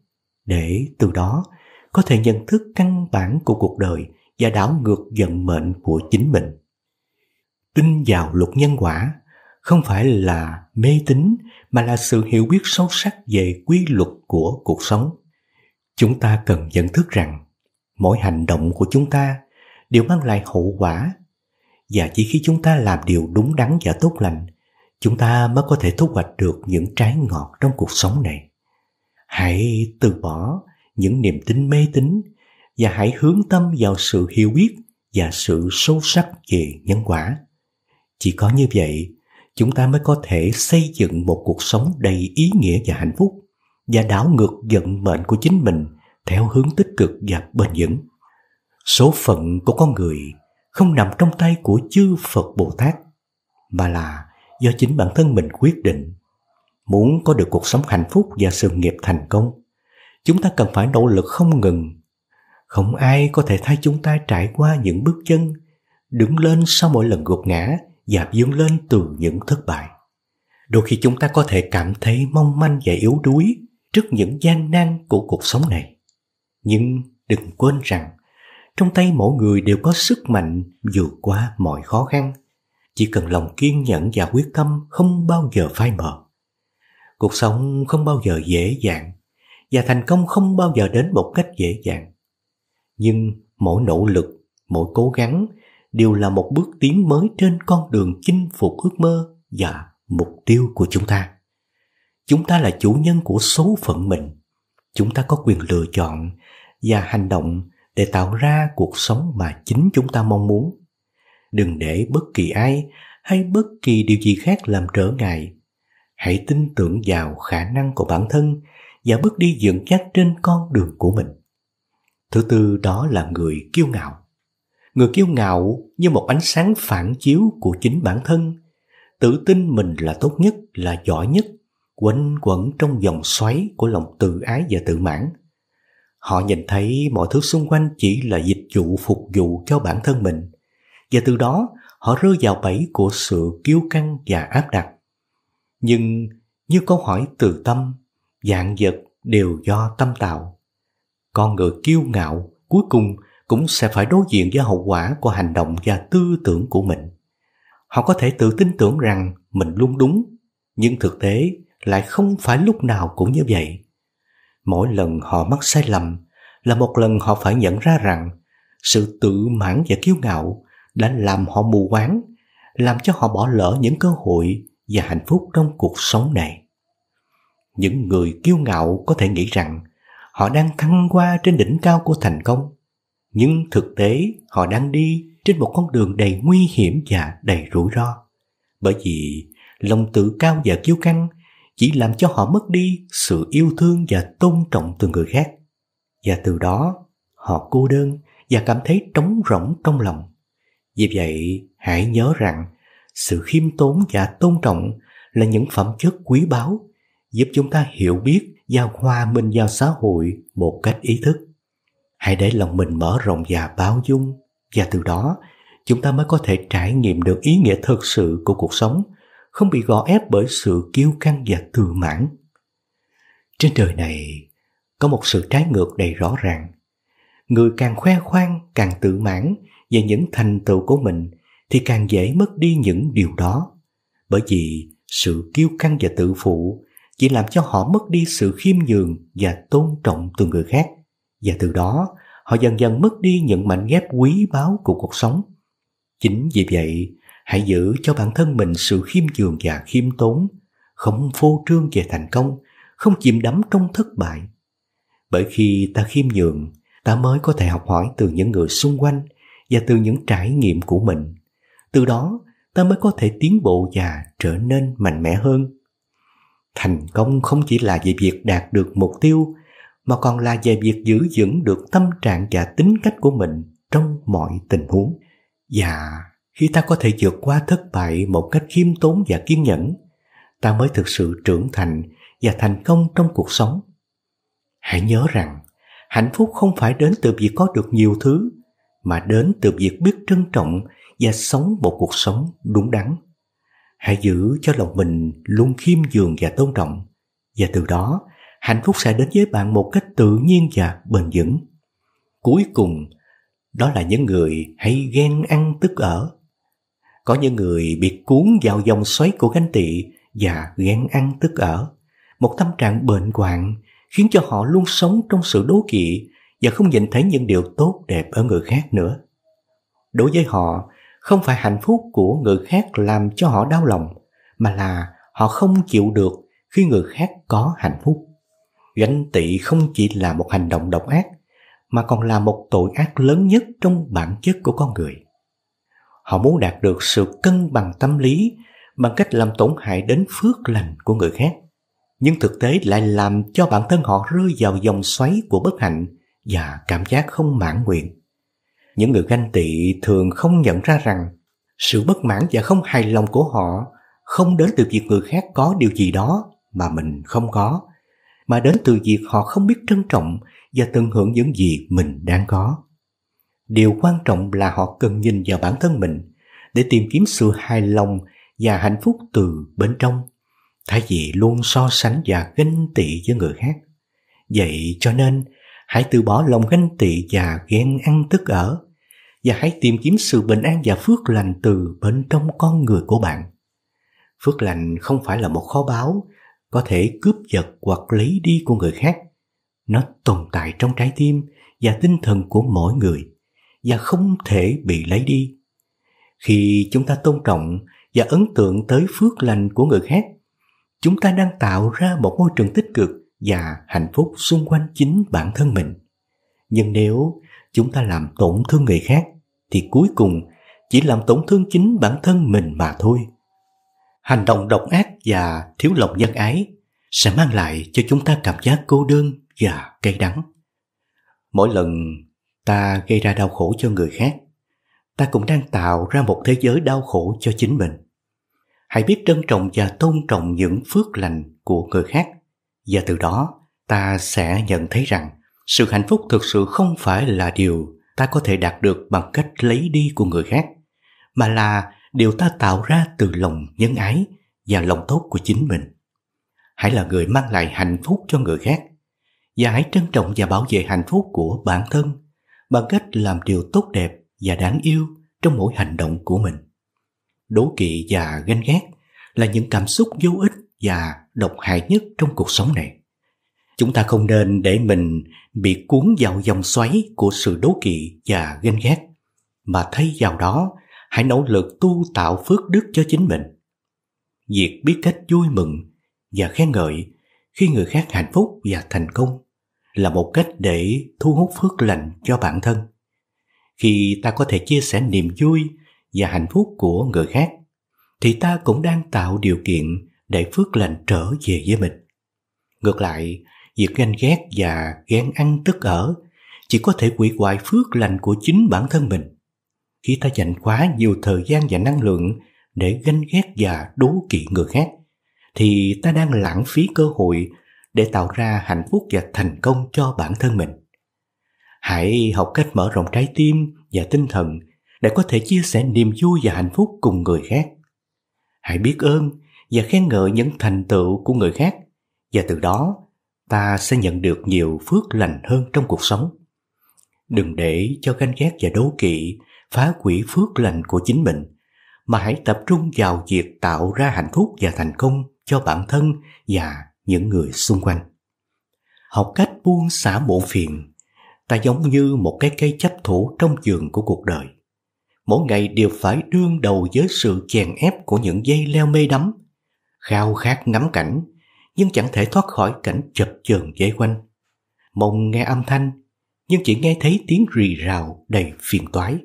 [SPEAKER 1] để từ đó có thể nhận thức căn bản của cuộc đời và đảo ngược vận mệnh của chính mình. Tin vào luật nhân quả không phải là mê tín mà là sự hiểu biết sâu sắc về quy luật của cuộc sống. Chúng ta cần nhận thức rằng mỗi hành động của chúng ta đều mang lại hậu quả và chỉ khi chúng ta làm điều đúng đắn và tốt lành chúng ta mới có thể thu hoạch được những trái ngọt trong cuộc sống này hãy từ bỏ những niềm tin mê tín và hãy hướng tâm vào sự hiểu biết và sự sâu sắc về nhân quả chỉ có như vậy chúng ta mới có thể xây dựng một cuộc sống đầy ý nghĩa và hạnh phúc và đảo ngược vận mệnh của chính mình theo hướng tích cực và bền vững. Số phận của con người không nằm trong tay của chư Phật Bồ Tát mà là do chính bản thân mình quyết định. Muốn có được cuộc sống hạnh phúc và sự nghiệp thành công, chúng ta cần phải nỗ lực không ngừng. Không ai có thể thay chúng ta trải qua những bước chân, đứng lên sau mỗi lần gục ngã và vươn lên từ những thất bại. Đôi khi chúng ta có thể cảm thấy mong manh và yếu đuối trước những gian nan của cuộc sống này. Nhưng đừng quên rằng trong tay mỗi người đều có sức mạnh vượt qua mọi khó khăn. Chỉ cần lòng kiên nhẫn và quyết tâm không bao giờ phai mờ. Cuộc sống không bao giờ dễ dàng và thành công không bao giờ đến một cách dễ dàng. Nhưng mỗi nỗ lực, mỗi cố gắng đều là một bước tiến mới trên con đường chinh phục ước mơ và mục tiêu của chúng ta. Chúng ta là chủ nhân của số phận mình. Chúng ta có quyền lựa chọn và hành động để tạo ra cuộc sống mà chính chúng ta mong muốn. Đừng để bất kỳ ai hay bất kỳ điều gì khác làm trở ngại. Hãy tin tưởng vào khả năng của bản thân và bước đi vững chắc trên con đường của mình. Thứ tư đó là người kiêu ngạo. Người kiêu ngạo như một ánh sáng phản chiếu của chính bản thân, tự tin mình là tốt nhất, là giỏi nhất, quanh quẩn trong vòng xoáy của lòng tự ái và tự mãn. Họ nhìn thấy mọi thứ xung quanh chỉ là dịch vụ phục vụ cho bản thân mình, và từ đó họ rơi vào bẫy của sự kiêu căng và áp đặt. Nhưng như câu hỏi từ tâm, dạng vật đều do tâm tạo. Con người kiêu ngạo cuối cùng cũng sẽ phải đối diện với hậu quả của hành động và tư tưởng của mình. Họ có thể tự tin tưởng rằng mình luôn đúng, nhưng thực tế lại không phải lúc nào cũng như vậy. Mỗi lần họ mắc sai lầm là một lần họ phải nhận ra rằng sự tự mãn và kiêu ngạo đã làm họ mù quáng, làm cho họ bỏ lỡ những cơ hội và hạnh phúc trong cuộc sống này. Những người kiêu ngạo có thể nghĩ rằng họ đang thăng qua trên đỉnh cao của thành công, nhưng thực tế họ đang đi trên một con đường đầy nguy hiểm và đầy rủi ro. Bởi vì lòng tự cao và kiêu căng – chỉ làm cho họ mất đi sự yêu thương và tôn trọng từ người khác và từ đó họ cô đơn và cảm thấy trống rỗng trong lòng vì vậy hãy nhớ rằng sự khiêm tốn và tôn trọng là những phẩm chất quý báu giúp chúng ta hiểu biết và hòa mình vào xã hội một cách ý thức hãy để lòng mình mở rộng và bao dung và từ đó chúng ta mới có thể trải nghiệm được ý nghĩa thực sự của cuộc sống không bị gò ép bởi sự kiêu căng và tự mãn. Trên đời này có một sự trái ngược đầy rõ ràng. Người càng khoe khoang, càng tự mãn về những thành tựu của mình thì càng dễ mất đi những điều đó. Bởi vì sự kiêu căng và tự phụ chỉ làm cho họ mất đi sự khiêm nhường và tôn trọng từ người khác. Và từ đó, họ dần dần mất đi những mảnh ghép quý báu của cuộc sống. Chính vì vậy, hãy giữ cho bản thân mình sự khiêm nhường và khiêm tốn không phô trương về thành công không chìm đắm trong thất bại bởi khi ta khiêm nhường ta mới có thể học hỏi từ những người xung quanh và từ những trải nghiệm của mình từ đó ta mới có thể tiến bộ và trở nên mạnh mẽ hơn thành công không chỉ là về việc đạt được mục tiêu mà còn là về việc giữ vững được tâm trạng và tính cách của mình trong mọi tình huống và dạ khi ta có thể vượt qua thất bại một cách khiêm tốn và kiên nhẫn ta mới thực sự trưởng thành và thành công trong cuộc sống hãy nhớ rằng hạnh phúc không phải đến từ việc có được nhiều thứ mà đến từ việc biết trân trọng và sống một cuộc sống đúng đắn hãy giữ cho lòng mình luôn khiêm nhường và tôn trọng và từ đó hạnh phúc sẽ đến với bạn một cách tự nhiên và bền vững cuối cùng đó là những người hay ghen ăn tức ở có những người bị cuốn vào dòng xoáy của ganh tị và ghen ăn tức ở, một tâm trạng bệnh hoạn khiến cho họ luôn sống trong sự đố kỵ và không nhìn thấy những điều tốt đẹp ở người khác nữa. Đối với họ, không phải hạnh phúc của người khác làm cho họ đau lòng, mà là họ không chịu được khi người khác có hạnh phúc. Gánh tị không chỉ là một hành động độc ác, mà còn là một tội ác lớn nhất trong bản chất của con người. Họ muốn đạt được sự cân bằng tâm lý bằng cách làm tổn hại đến phước lành của người khác. Nhưng thực tế lại làm cho bản thân họ rơi vào dòng xoáy của bất hạnh và cảm giác không mãn nguyện. Những người ganh tị thường không nhận ra rằng sự bất mãn và không hài lòng của họ không đến từ việc người khác có điều gì đó mà mình không có, mà đến từ việc họ không biết trân trọng và tận hưởng những gì mình đang có điều quan trọng là họ cần nhìn vào bản thân mình để tìm kiếm sự hài lòng và hạnh phúc từ bên trong thay vì luôn so sánh và ganh tị với người khác vậy cho nên hãy từ bỏ lòng ganh tị và ghen ăn tức ở và hãy tìm kiếm sự bình an và phước lành từ bên trong con người của bạn phước lành không phải là một kho báu có thể cướp giật hoặc lấy đi của người khác nó tồn tại trong trái tim và tinh thần của mỗi người và không thể bị lấy đi. Khi chúng ta tôn trọng và ấn tượng tới phước lành của người khác, chúng ta đang tạo ra một môi trường tích cực và hạnh phúc xung quanh chính bản thân mình. Nhưng nếu chúng ta làm tổn thương người khác thì cuối cùng chỉ làm tổn thương chính bản thân mình mà thôi. Hành động độc ác và thiếu lòng nhân ái sẽ mang lại cho chúng ta cảm giác cô đơn và cay đắng. Mỗi lần ta gây ra đau khổ cho người khác ta cũng đang tạo ra một thế giới đau khổ cho chính mình hãy biết trân trọng và tôn trọng những phước lành của người khác và từ đó ta sẽ nhận thấy rằng sự hạnh phúc thực sự không phải là điều ta có thể đạt được bằng cách lấy đi của người khác mà là điều ta tạo ra từ lòng nhân ái và lòng tốt của chính mình hãy là người mang lại hạnh phúc cho người khác và hãy trân trọng và bảo vệ hạnh phúc của bản thân bằng cách làm điều tốt đẹp và đáng yêu trong mỗi hành động của mình. Đố kỵ và ganh ghét là những cảm xúc vô ích và độc hại nhất trong cuộc sống này. Chúng ta không nên để mình bị cuốn vào dòng xoáy của sự đố kỵ và ganh ghét, mà thay vào đó hãy nỗ lực tu tạo phước đức cho chính mình. Việc biết cách vui mừng và khen ngợi khi người khác hạnh phúc và thành công là một cách để thu hút phước lành cho bản thân. Khi ta có thể chia sẻ niềm vui và hạnh phúc của người khác, thì ta cũng đang tạo điều kiện để phước lành trở về với mình. Ngược lại, việc ganh ghét và ghen ăn tức ở chỉ có thể hủy hoại phước lành của chính bản thân mình. Khi ta dành quá nhiều thời gian và năng lượng để ganh ghét và đố kỵ người khác, thì ta đang lãng phí cơ hội để tạo ra hạnh phúc và thành công cho bản thân mình hãy học cách mở rộng trái tim và tinh thần để có thể chia sẻ niềm vui và hạnh phúc cùng người khác hãy biết ơn và khen ngợi những thành tựu của người khác và từ đó ta sẽ nhận được nhiều phước lành hơn trong cuộc sống đừng để cho ganh ghét và đố kỵ phá hủy phước lành của chính mình mà hãy tập trung vào việc tạo ra hạnh phúc và thành công cho bản thân và những người xung quanh. Học cách buông xả bộ phiền, ta giống như một cái cây chấp thủ trong giường của cuộc đời. Mỗi ngày đều phải đương đầu với sự chèn ép của những dây leo mê đắm, khao khát ngắm cảnh, nhưng chẳng thể thoát khỏi cảnh chập chờn dây quanh. Mong nghe âm thanh, nhưng chỉ nghe thấy tiếng rì rào đầy phiền toái.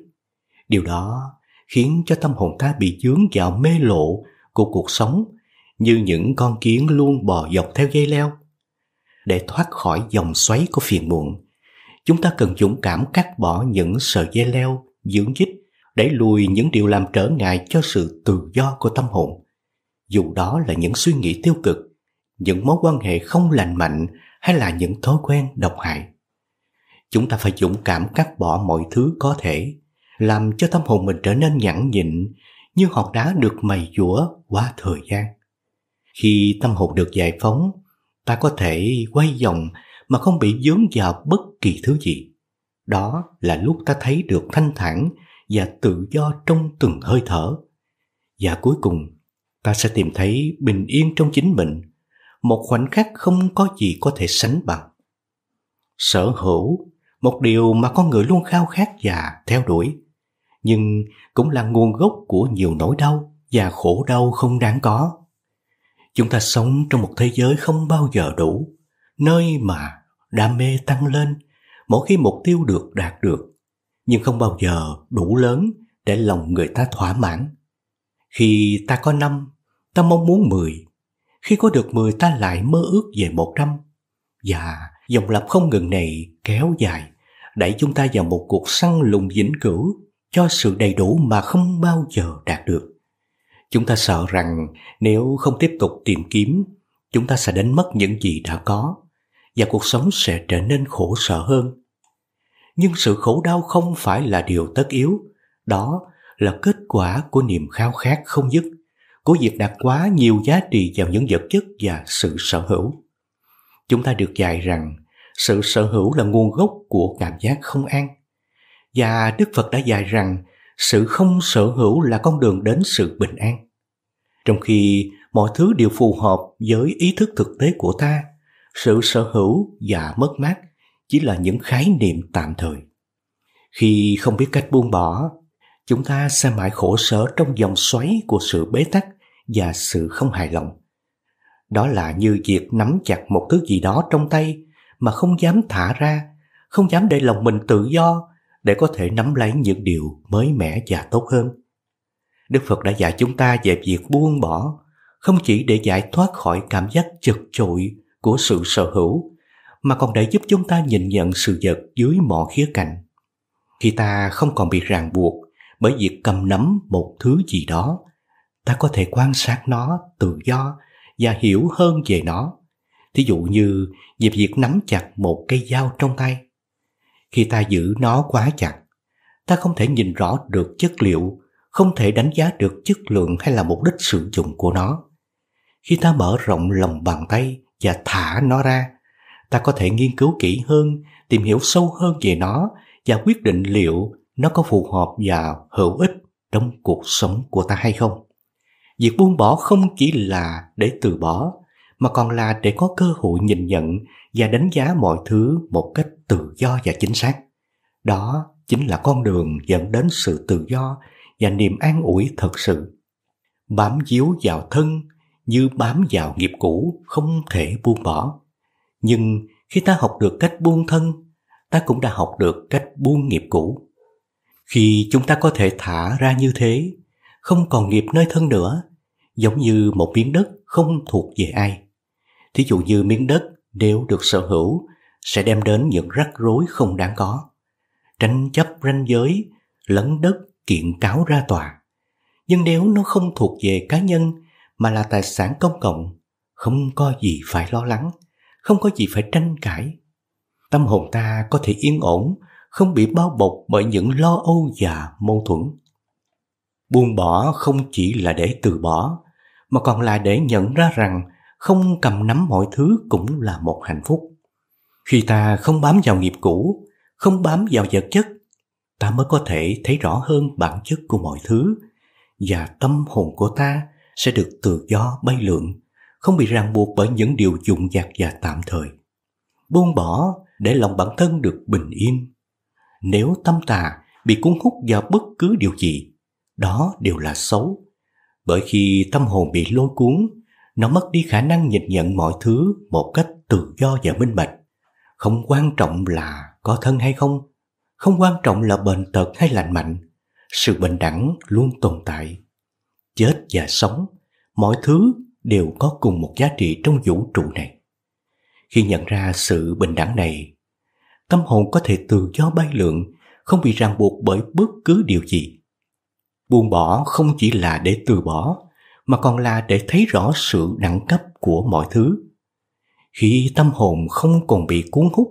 [SPEAKER 1] Điều đó khiến cho tâm hồn ta bị dướng vào mê lộ của cuộc sống như những con kiến luôn bò dọc theo dây leo. Để thoát khỏi dòng xoáy của phiền muộn, chúng ta cần dũng cảm cắt bỏ những sợi dây leo dưỡng dích để lùi những điều làm trở ngại cho sự tự do của tâm hồn. Dù đó là những suy nghĩ tiêu cực, những mối quan hệ không lành mạnh hay là những thói quen độc hại. Chúng ta phải dũng cảm cắt bỏ mọi thứ có thể, làm cho tâm hồn mình trở nên nhẵn nhịn như hòn đá được mầy dũa qua thời gian. Khi tâm hồn được giải phóng, ta có thể quay vòng mà không bị dướng vào bất kỳ thứ gì. Đó là lúc ta thấy được thanh thản và tự do trong từng hơi thở. Và cuối cùng, ta sẽ tìm thấy bình yên trong chính mình, một khoảnh khắc không có gì có thể sánh bằng. Sở hữu, một điều mà con người luôn khao khát và theo đuổi, nhưng cũng là nguồn gốc của nhiều nỗi đau và khổ đau không đáng có chúng ta sống trong một thế giới không bao giờ đủ nơi mà đam mê tăng lên mỗi khi mục tiêu được đạt được nhưng không bao giờ đủ lớn để lòng người ta thỏa mãn khi ta có năm ta mong muốn mười khi có được mười ta lại mơ ước về một trăm và dòng lặp không ngừng này kéo dài đẩy chúng ta vào một cuộc săn lùng vĩnh cửu cho sự đầy đủ mà không bao giờ đạt được chúng ta sợ rằng nếu không tiếp tục tìm kiếm chúng ta sẽ đánh mất những gì đã có và cuộc sống sẽ trở nên khổ sở hơn nhưng sự khổ đau không phải là điều tất yếu đó là kết quả của niềm khao khát không dứt của việc đặt quá nhiều giá trị vào những vật chất và sự sở hữu chúng ta được dạy rằng sự sở hữu là nguồn gốc của cảm giác không an và đức phật đã dạy rằng sự không sở hữu là con đường đến sự bình an trong khi mọi thứ đều phù hợp với ý thức thực tế của ta sự sở hữu và mất mát chỉ là những khái niệm tạm thời khi không biết cách buông bỏ chúng ta sẽ mãi khổ sở trong dòng xoáy của sự bế tắc và sự không hài lòng đó là như việc nắm chặt một thứ gì đó trong tay mà không dám thả ra không dám để lòng mình tự do để có thể nắm lấy những điều mới mẻ và tốt hơn. Đức Phật đã dạy chúng ta về việc buông bỏ, không chỉ để giải thoát khỏi cảm giác chật chội của sự sở hữu, mà còn để giúp chúng ta nhìn nhận sự vật dưới mọi khía cạnh. Khi ta không còn bị ràng buộc bởi việc cầm nắm một thứ gì đó, ta có thể quan sát nó tự do và hiểu hơn về nó. Thí dụ như về việc nắm chặt một cây dao trong tay khi ta giữ nó quá chặt. Ta không thể nhìn rõ được chất liệu, không thể đánh giá được chất lượng hay là mục đích sử dụng của nó. Khi ta mở rộng lòng bàn tay và thả nó ra, ta có thể nghiên cứu kỹ hơn, tìm hiểu sâu hơn về nó và quyết định liệu nó có phù hợp và hữu ích trong cuộc sống của ta hay không. Việc buông bỏ không chỉ là để từ bỏ, mà còn là để có cơ hội nhìn nhận và đánh giá mọi thứ một cách tự do và chính xác. Đó chính là con đường dẫn đến sự tự do và niềm an ủi thật sự. Bám díu vào thân như bám vào nghiệp cũ không thể buông bỏ. Nhưng khi ta học được cách buông thân, ta cũng đã học được cách buông nghiệp cũ. Khi chúng ta có thể thả ra như thế, không còn nghiệp nơi thân nữa, giống như một miếng đất không thuộc về ai. Thí dụ như miếng đất nếu được sở hữu sẽ đem đến những rắc rối không đáng có. Tranh chấp ranh giới, lấn đất, kiện cáo ra tòa. Nhưng nếu nó không thuộc về cá nhân mà là tài sản công cộng, không có gì phải lo lắng, không có gì phải tranh cãi. Tâm hồn ta có thể yên ổn, không bị bao bọc bởi những lo âu và mâu thuẫn. Buông bỏ không chỉ là để từ bỏ, mà còn là để nhận ra rằng không cầm nắm mọi thứ cũng là một hạnh phúc. Khi ta không bám vào nghiệp cũ, không bám vào vật chất, ta mới có thể thấy rõ hơn bản chất của mọi thứ và tâm hồn của ta sẽ được tự do bay lượn, không bị ràng buộc bởi những điều dụng dạc và tạm thời. Buông bỏ để lòng bản thân được bình yên. Nếu tâm tà bị cuốn hút vào bất cứ điều gì, đó đều là xấu. Bởi khi tâm hồn bị lôi cuốn nó mất đi khả năng nhìn nhận mọi thứ một cách tự do và minh bạch. Không quan trọng là có thân hay không, không quan trọng là bệnh tật hay lành mạnh, sự bình đẳng luôn tồn tại. Chết và sống, mọi thứ đều có cùng một giá trị trong vũ trụ này. Khi nhận ra sự bình đẳng này, tâm hồn có thể tự do bay lượn, không bị ràng buộc bởi bất cứ điều gì. Buông bỏ không chỉ là để từ bỏ, mà còn là để thấy rõ sự đẳng cấp của mọi thứ. Khi tâm hồn không còn bị cuốn hút,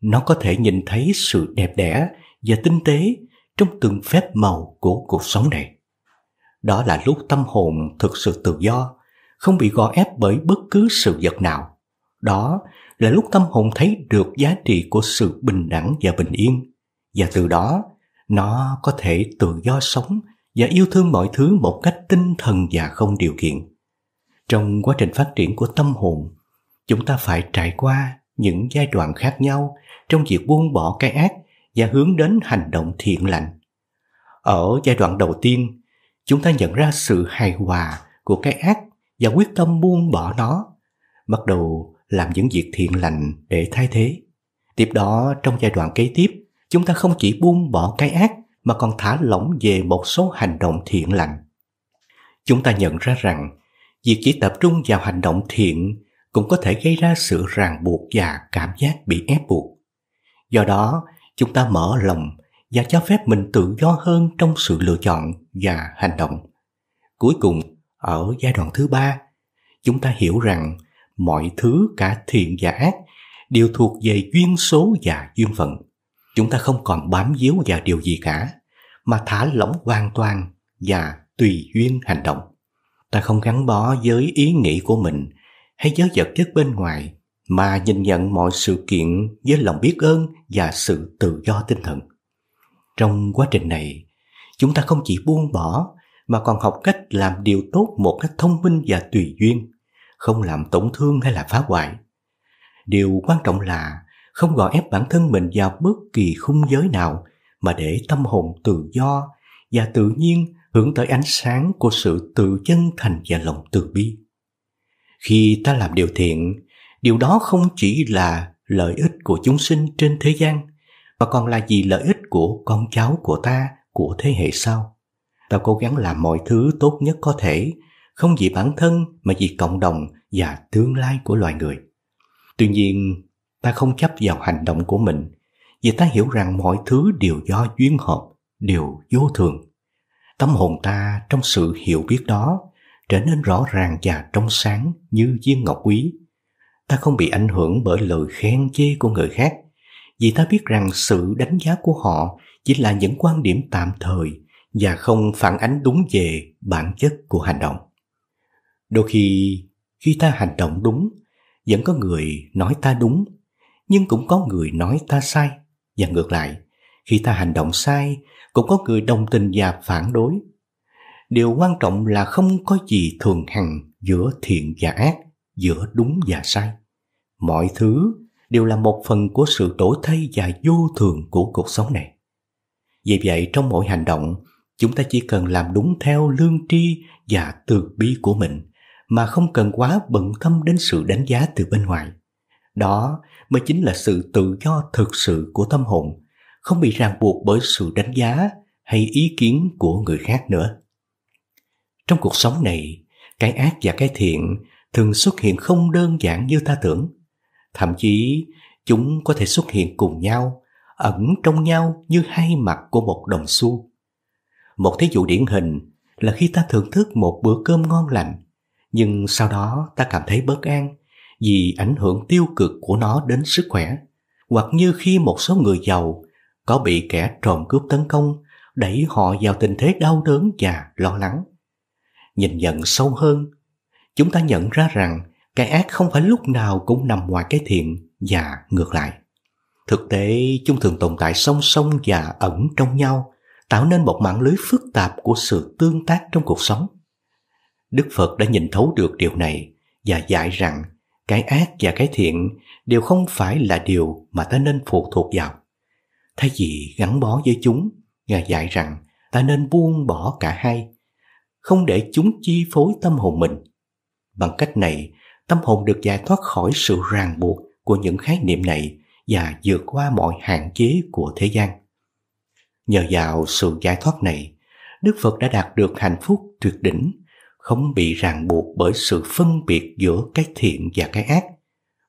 [SPEAKER 1] nó có thể nhìn thấy sự đẹp đẽ và tinh tế trong từng phép màu của cuộc sống này. Đó là lúc tâm hồn thực sự tự do, không bị gò ép bởi bất cứ sự vật nào. Đó là lúc tâm hồn thấy được giá trị của sự bình đẳng và bình yên, và từ đó nó có thể tự do sống và yêu thương mọi thứ một cách tinh thần và không điều kiện. Trong quá trình phát triển của tâm hồn, chúng ta phải trải qua những giai đoạn khác nhau trong việc buông bỏ cái ác và hướng đến hành động thiện lành. Ở giai đoạn đầu tiên, chúng ta nhận ra sự hài hòa của cái ác và quyết tâm buông bỏ nó, bắt đầu làm những việc thiện lành để thay thế. Tiếp đó, trong giai đoạn kế tiếp, chúng ta không chỉ buông bỏ cái ác mà còn thả lỏng về một số hành động thiện lành. Chúng ta nhận ra rằng, việc chỉ tập trung vào hành động thiện cũng có thể gây ra sự ràng buộc và cảm giác bị ép buộc. Do đó, chúng ta mở lòng và cho phép mình tự do hơn trong sự lựa chọn và hành động. Cuối cùng, ở giai đoạn thứ ba, chúng ta hiểu rằng mọi thứ cả thiện và ác đều thuộc về duyên số và duyên phận chúng ta không còn bám víu vào điều gì cả, mà thả lỏng hoàn toàn và tùy duyên hành động. Ta không gắn bó với ý nghĩ của mình hay với vật chất bên ngoài, mà nhìn nhận mọi sự kiện với lòng biết ơn và sự tự do tinh thần. Trong quá trình này, chúng ta không chỉ buông bỏ mà còn học cách làm điều tốt một cách thông minh và tùy duyên, không làm tổn thương hay là phá hoại. Điều quan trọng là không gò ép bản thân mình vào bất kỳ khung giới nào mà để tâm hồn tự do và tự nhiên hướng tới ánh sáng của sự tự chân thành và lòng từ bi. Khi ta làm điều thiện, điều đó không chỉ là lợi ích của chúng sinh trên thế gian mà còn là gì lợi ích của con cháu của ta, của thế hệ sau. Ta cố gắng làm mọi thứ tốt nhất có thể, không vì bản thân mà vì cộng đồng và tương lai của loài người. Tuy nhiên, ta không chấp vào hành động của mình vì ta hiểu rằng mọi thứ đều do duyên hợp, đều vô thường. Tâm hồn ta trong sự hiểu biết đó trở nên rõ ràng và trong sáng như viên ngọc quý. Ta không bị ảnh hưởng bởi lời khen chê của người khác, vì ta biết rằng sự đánh giá của họ chỉ là những quan điểm tạm thời và không phản ánh đúng về bản chất của hành động. Đôi khi, khi ta hành động đúng, vẫn có người nói ta đúng nhưng cũng có người nói ta sai và ngược lại, khi ta hành động sai cũng có người đồng tình và phản đối. Điều quan trọng là không có gì thường hằng giữa thiện và ác, giữa đúng và sai. Mọi thứ đều là một phần của sự đổi thay và vô thường của cuộc sống này. Vì vậy trong mỗi hành động, chúng ta chỉ cần làm đúng theo lương tri và từ bi của mình mà không cần quá bận tâm đến sự đánh giá từ bên ngoài. Đó mới chính là sự tự do thực sự của tâm hồn, không bị ràng buộc bởi sự đánh giá hay ý kiến của người khác nữa. Trong cuộc sống này, cái ác và cái thiện thường xuất hiện không đơn giản như ta tưởng. Thậm chí, chúng có thể xuất hiện cùng nhau, ẩn trong nhau như hai mặt của một đồng xu. Một thí dụ điển hình là khi ta thưởng thức một bữa cơm ngon lành, nhưng sau đó ta cảm thấy bất an vì ảnh hưởng tiêu cực của nó đến sức khỏe, hoặc như khi một số người giàu có bị kẻ trộm cướp tấn công, đẩy họ vào tình thế đau đớn và lo lắng. Nhìn nhận sâu hơn, chúng ta nhận ra rằng cái ác không phải lúc nào cũng nằm ngoài cái thiện và ngược lại. Thực tế, chúng thường tồn tại song song và ẩn trong nhau, tạo nên một mạng lưới phức tạp của sự tương tác trong cuộc sống. Đức Phật đã nhìn thấu được điều này và dạy rằng cái ác và cái thiện đều không phải là điều mà ta nên phụ thuộc vào. Thay vì gắn bó với chúng, Ngài dạy rằng ta nên buông bỏ cả hai, không để chúng chi phối tâm hồn mình. Bằng cách này, tâm hồn được giải thoát khỏi sự ràng buộc của những khái niệm này và vượt qua mọi hạn chế của thế gian. Nhờ vào sự giải thoát này, Đức Phật đã đạt được hạnh phúc tuyệt đỉnh không bị ràng buộc bởi sự phân biệt giữa cái thiện và cái ác.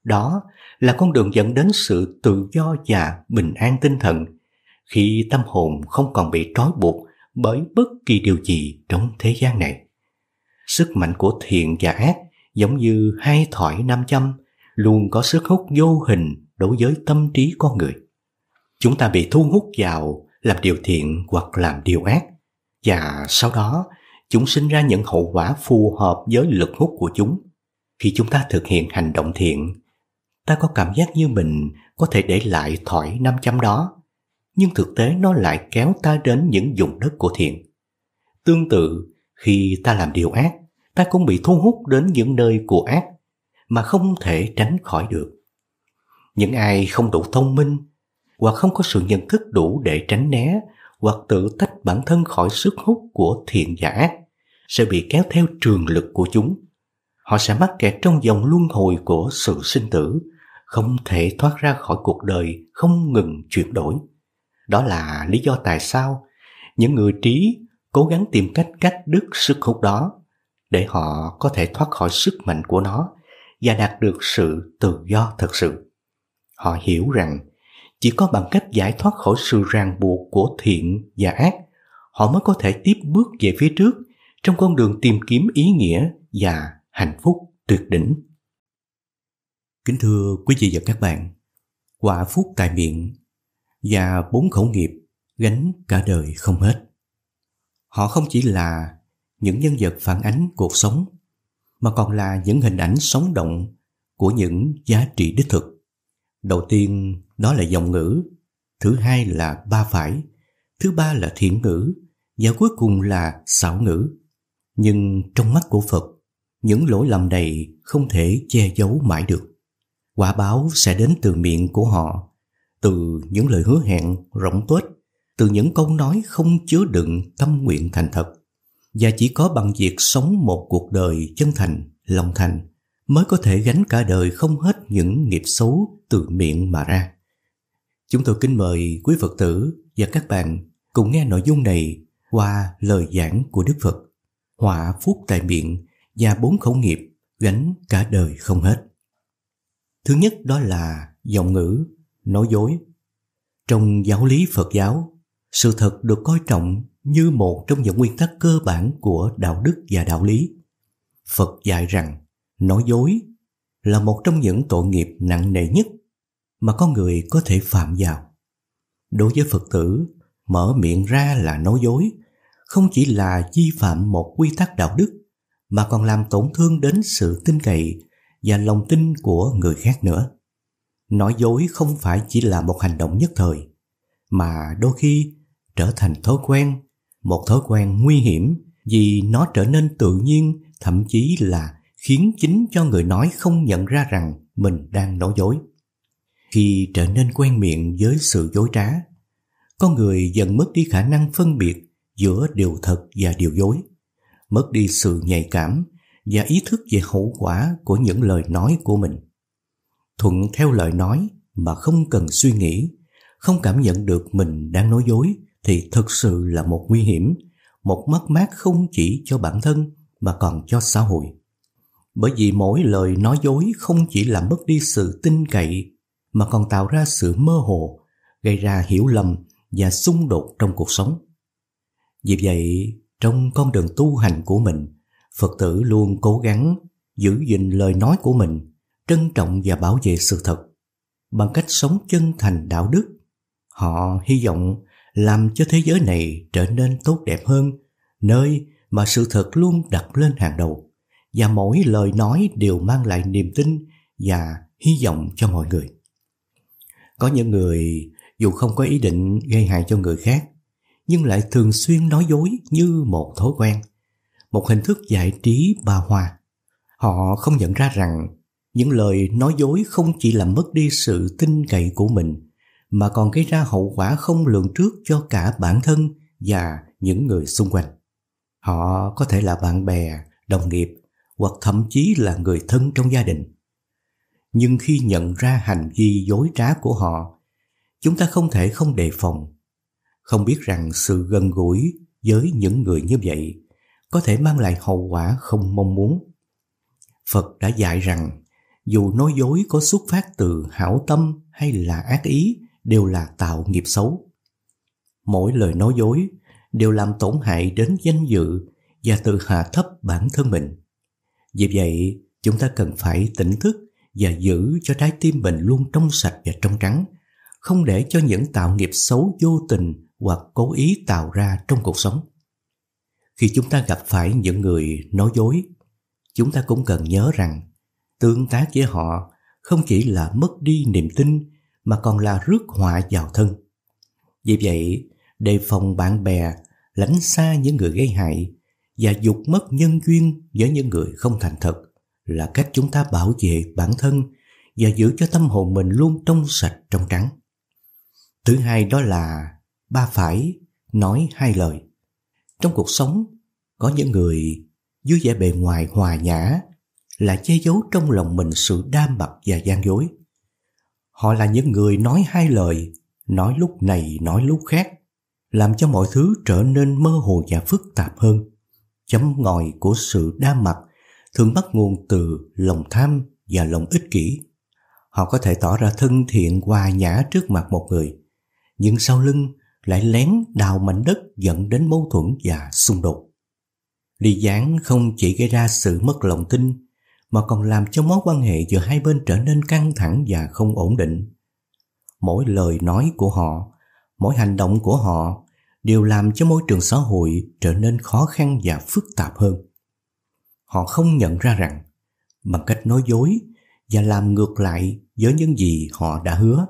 [SPEAKER 1] Đó là con đường dẫn đến sự tự do và bình an tinh thần khi tâm hồn không còn bị trói buộc bởi bất kỳ điều gì trong thế gian này. Sức mạnh của thiện và ác giống như hai thỏi nam châm luôn có sức hút vô hình đối với tâm trí con người. Chúng ta bị thu hút vào làm điều thiện hoặc làm điều ác và sau đó chúng sinh ra những hậu quả phù hợp với lực hút của chúng. Khi chúng ta thực hiện hành động thiện, ta có cảm giác như mình có thể để lại thỏi năm trăm đó, nhưng thực tế nó lại kéo ta đến những vùng đất của thiện. Tương tự, khi ta làm điều ác, ta cũng bị thu hút đến những nơi của ác mà không thể tránh khỏi được. Những ai không đủ thông minh hoặc không có sự nhận thức đủ để tránh né hoặc tự tách bản thân khỏi sức hút của thiện giả ác sẽ bị kéo theo trường lực của chúng. Họ sẽ mắc kẹt trong dòng luân hồi của sự sinh tử, không thể thoát ra khỏi cuộc đời không ngừng chuyển đổi. Đó là lý do tại sao những người trí cố gắng tìm cách cắt đứt sức hút đó để họ có thể thoát khỏi sức mạnh của nó và đạt được sự tự do thật sự. Họ hiểu rằng chỉ có bằng cách giải thoát khỏi sự ràng buộc của thiện và ác, họ mới có thể tiếp bước về phía trước – trong con đường tìm kiếm ý nghĩa và hạnh phúc tuyệt đỉnh. Kính thưa quý vị và các bạn, quả phúc tài miệng và bốn khẩu nghiệp gánh cả đời không hết. Họ không chỉ là những nhân vật phản ánh cuộc sống mà còn là những hình ảnh sống động của những giá trị đích thực. Đầu tiên đó là dòng ngữ, thứ hai là ba phải, thứ ba là thiện ngữ và cuối cùng là xảo ngữ. Nhưng trong mắt của Phật, những lỗi lầm này không thể che giấu mãi được. Quả báo sẽ đến từ miệng của họ, từ những lời hứa hẹn rỗng tuếch, từ những câu nói không chứa đựng tâm nguyện thành thật. Và chỉ có bằng việc sống một cuộc đời chân thành, lòng thành mới có thể gánh cả đời không hết những nghiệp xấu từ miệng mà ra. Chúng tôi kính mời quý Phật tử và các bạn cùng nghe nội dung này qua lời giảng của Đức Phật họa phúc tại miệng và bốn khẩu nghiệp gánh cả đời không hết. Thứ nhất đó là giọng ngữ, nói dối. Trong giáo lý Phật giáo, sự thật được coi trọng như một trong những nguyên tắc cơ bản của đạo đức và đạo lý. Phật dạy rằng nói dối là một trong những tội nghiệp nặng nề nhất mà con người có thể phạm vào. Đối với Phật tử, mở miệng ra là nói dối không chỉ là vi phạm một quy tắc đạo đức mà còn làm tổn thương đến sự tin cậy và lòng tin của người khác nữa. Nói dối không phải chỉ là một hành động nhất thời mà đôi khi trở thành thói quen, một thói quen nguy hiểm vì nó trở nên tự nhiên, thậm chí là khiến chính cho người nói không nhận ra rằng mình đang nói dối. Khi trở nên quen miệng với sự dối trá, con người dần mất đi khả năng phân biệt giữa điều thật và điều dối, mất đi sự nhạy cảm và ý thức về hậu quả của những lời nói của mình. Thuận theo lời nói mà không cần suy nghĩ, không cảm nhận được mình đang nói dối thì thực sự là một nguy hiểm, một mất mát không chỉ cho bản thân mà còn cho xã hội. Bởi vì mỗi lời nói dối không chỉ làm mất đi sự tin cậy mà còn tạo ra sự mơ hồ, gây ra hiểu lầm và xung đột trong cuộc sống. Vì vậy, trong con đường tu hành của mình, Phật tử luôn cố gắng giữ gìn lời nói của mình, trân trọng và bảo vệ sự thật. Bằng cách sống chân thành đạo đức, họ hy vọng làm cho thế giới này trở nên tốt đẹp hơn, nơi mà sự thật luôn đặt lên hàng đầu, và mỗi lời nói đều mang lại niềm tin và hy vọng cho mọi người. Có những người dù không có ý định gây hại cho người khác nhưng lại thường xuyên nói dối như một thói quen, một hình thức giải trí ba hoa. Họ không nhận ra rằng những lời nói dối không chỉ làm mất đi sự tin cậy của mình mà còn gây ra hậu quả không lường trước cho cả bản thân và những người xung quanh. Họ có thể là bạn bè, đồng nghiệp hoặc thậm chí là người thân trong gia đình. Nhưng khi nhận ra hành vi dối trá của họ, chúng ta không thể không đề phòng không biết rằng sự gần gũi với những người như vậy có thể mang lại hậu quả không mong muốn. Phật đã dạy rằng dù nói dối có xuất phát từ hảo tâm hay là ác ý đều là tạo nghiệp xấu. Mỗi lời nói dối đều làm tổn hại đến danh dự và tự hạ thấp bản thân mình. Vì vậy, chúng ta cần phải tỉnh thức và giữ cho trái tim mình luôn trong sạch và trong trắng, không để cho những tạo nghiệp xấu vô tình hoặc cố ý tạo ra trong cuộc sống. Khi chúng ta gặp phải những người nói dối, chúng ta cũng cần nhớ rằng tương tác với họ không chỉ là mất đi niềm tin mà còn là rước họa vào thân. Vì vậy, đề phòng bạn bè, lánh xa những người gây hại và dục mất nhân duyên với những người không thành thật là cách chúng ta bảo vệ bản thân và giữ cho tâm hồn mình luôn trong sạch trong trắng. Thứ hai đó là ba phải nói hai lời. Trong cuộc sống, có những người dưới vẻ bề ngoài hòa nhã là che giấu trong lòng mình sự đam mặt và gian dối. Họ là những người nói hai lời, nói lúc này nói lúc khác, làm cho mọi thứ trở nên mơ hồ và phức tạp hơn. Chấm ngòi của sự đa mặt thường bắt nguồn từ lòng tham và lòng ích kỷ. Họ có thể tỏ ra thân thiện hòa nhã trước mặt một người, nhưng sau lưng lại lén đào mảnh đất dẫn đến mâu thuẫn và xung đột. Ly gián không chỉ gây ra sự mất lòng tin mà còn làm cho mối quan hệ giữa hai bên trở nên căng thẳng và không ổn định. Mỗi lời nói của họ, mỗi hành động của họ đều làm cho môi trường xã hội trở nên khó khăn và phức tạp hơn. Họ không nhận ra rằng bằng cách nói dối và làm ngược lại với những gì họ đã hứa,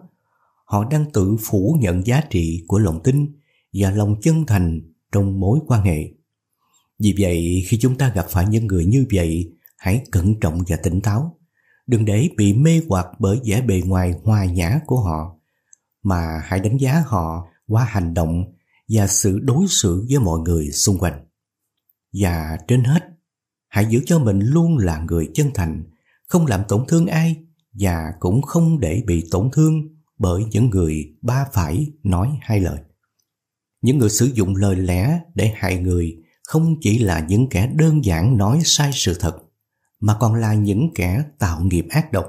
[SPEAKER 1] họ đang tự phủ nhận giá trị của lòng tin và lòng chân thành trong mối quan hệ. Vì vậy, khi chúng ta gặp phải những người như vậy, hãy cẩn trọng và tỉnh táo. Đừng để bị mê hoặc bởi vẻ bề ngoài hòa nhã của họ, mà hãy đánh giá họ qua hành động và sự đối xử với mọi người xung quanh. Và trên hết, hãy giữ cho mình luôn là người chân thành, không làm tổn thương ai và cũng không để bị tổn thương bởi những người ba phải nói hai lời. Những người sử dụng lời lẽ để hại người không chỉ là những kẻ đơn giản nói sai sự thật, mà còn là những kẻ tạo nghiệp ác độc.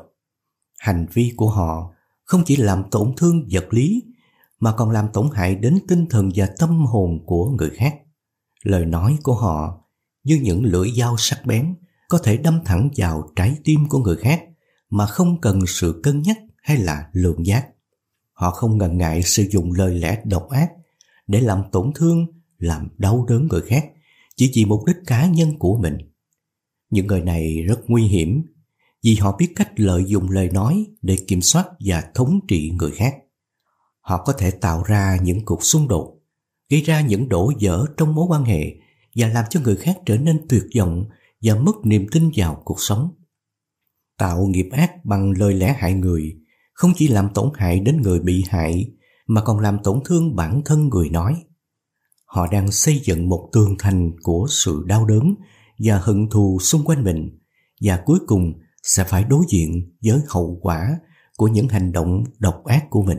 [SPEAKER 1] Hành vi của họ không chỉ làm tổn thương vật lý, mà còn làm tổn hại đến tinh thần và tâm hồn của người khác. Lời nói của họ như những lưỡi dao sắc bén có thể đâm thẳng vào trái tim của người khác mà không cần sự cân nhắc hay là lượng giác. Họ không ngần ngại sử dụng lời lẽ độc ác để làm tổn thương, làm đau đớn người khác chỉ vì mục đích cá nhân của mình. Những người này rất nguy hiểm vì họ biết cách lợi dụng lời nói để kiểm soát và thống trị người khác. Họ có thể tạo ra những cuộc xung đột, gây ra những đổ vỡ trong mối quan hệ và làm cho người khác trở nên tuyệt vọng và mất niềm tin vào cuộc sống. Tạo nghiệp ác bằng lời lẽ hại người không chỉ làm tổn hại đến người bị hại mà còn làm tổn thương bản thân người nói. Họ đang xây dựng một tường thành của sự đau đớn và hận thù xung quanh mình và cuối cùng sẽ phải đối diện với hậu quả của những hành động độc ác của mình.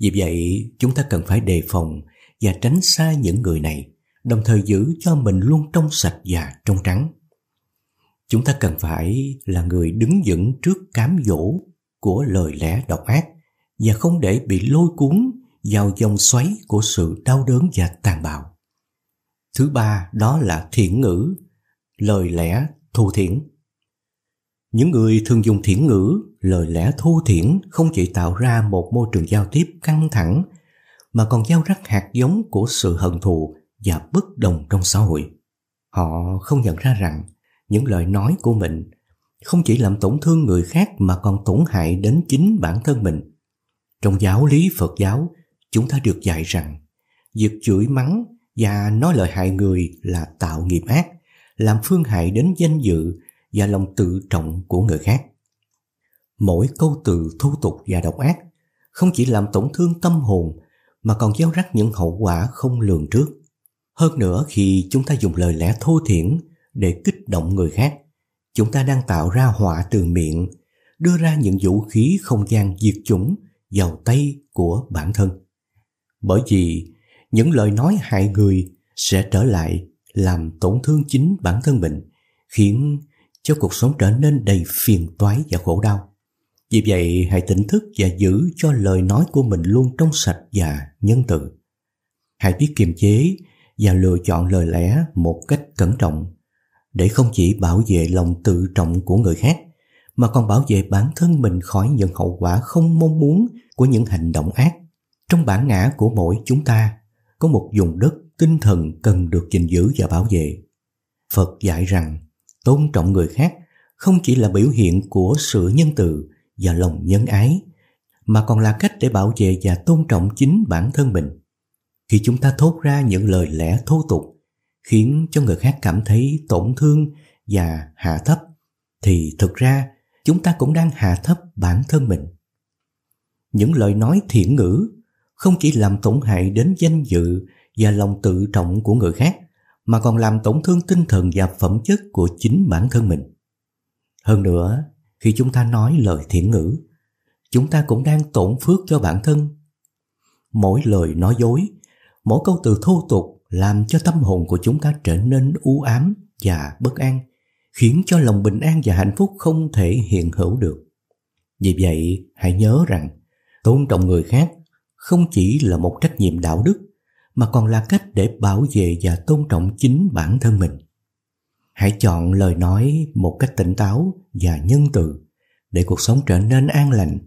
[SPEAKER 1] Vì vậy, chúng ta cần phải đề phòng và tránh xa những người này, đồng thời giữ cho mình luôn trong sạch và trong trắng. Chúng ta cần phải là người đứng vững trước cám dỗ của lời lẽ độc ác và không để bị lôi cuốn vào dòng xoáy của sự đau đớn và tàn bạo. Thứ ba đó là thiện ngữ, lời lẽ thô thiển. Những người thường dùng thiện ngữ, lời lẽ thô thiển không chỉ tạo ra một môi trường giao tiếp căng thẳng mà còn gieo rắc hạt giống của sự hận thù và bất đồng trong xã hội. Họ không nhận ra rằng những lời nói của mình không chỉ làm tổn thương người khác mà còn tổn hại đến chính bản thân mình. Trong giáo lý Phật giáo, chúng ta được dạy rằng việc chửi mắng và nói lời hại người là tạo nghiệp ác, làm phương hại đến danh dự và lòng tự trọng của người khác. Mỗi câu từ thô tục và độc ác không chỉ làm tổn thương tâm hồn mà còn gieo rắc những hậu quả không lường trước. Hơn nữa khi chúng ta dùng lời lẽ thô thiển để kích động người khác Chúng ta đang tạo ra họa từ miệng, đưa ra những vũ khí không gian diệt chủng vào tay của bản thân. Bởi vì những lời nói hại người sẽ trở lại làm tổn thương chính bản thân mình, khiến cho cuộc sống trở nên đầy phiền toái và khổ đau. Vì vậy, hãy tỉnh thức và giữ cho lời nói của mình luôn trong sạch và nhân từ. Hãy biết kiềm chế và lựa chọn lời lẽ một cách cẩn trọng để không chỉ bảo vệ lòng tự trọng của người khác mà còn bảo vệ bản thân mình khỏi những hậu quả không mong muốn của những hành động ác. Trong bản ngã của mỗi chúng ta có một vùng đất tinh thần cần được gìn giữ và bảo vệ. Phật dạy rằng tôn trọng người khác không chỉ là biểu hiện của sự nhân từ và lòng nhân ái mà còn là cách để bảo vệ và tôn trọng chính bản thân mình. Khi chúng ta thốt ra những lời lẽ thô tục khiến cho người khác cảm thấy tổn thương và hạ thấp thì thực ra chúng ta cũng đang hạ thấp bản thân mình những lời nói thiện ngữ không chỉ làm tổn hại đến danh dự và lòng tự trọng của người khác mà còn làm tổn thương tinh thần và phẩm chất của chính bản thân mình hơn nữa khi chúng ta nói lời thiện ngữ chúng ta cũng đang tổn phước cho bản thân mỗi lời nói dối mỗi câu từ thô tục làm cho tâm hồn của chúng ta trở nên u ám và bất an, khiến cho lòng bình an và hạnh phúc không thể hiện hữu được. Vì vậy, hãy nhớ rằng tôn trọng người khác không chỉ là một trách nhiệm đạo đức mà còn là cách để bảo vệ và tôn trọng chính bản thân mình. Hãy chọn lời nói một cách tỉnh táo và nhân từ để cuộc sống trở nên an lành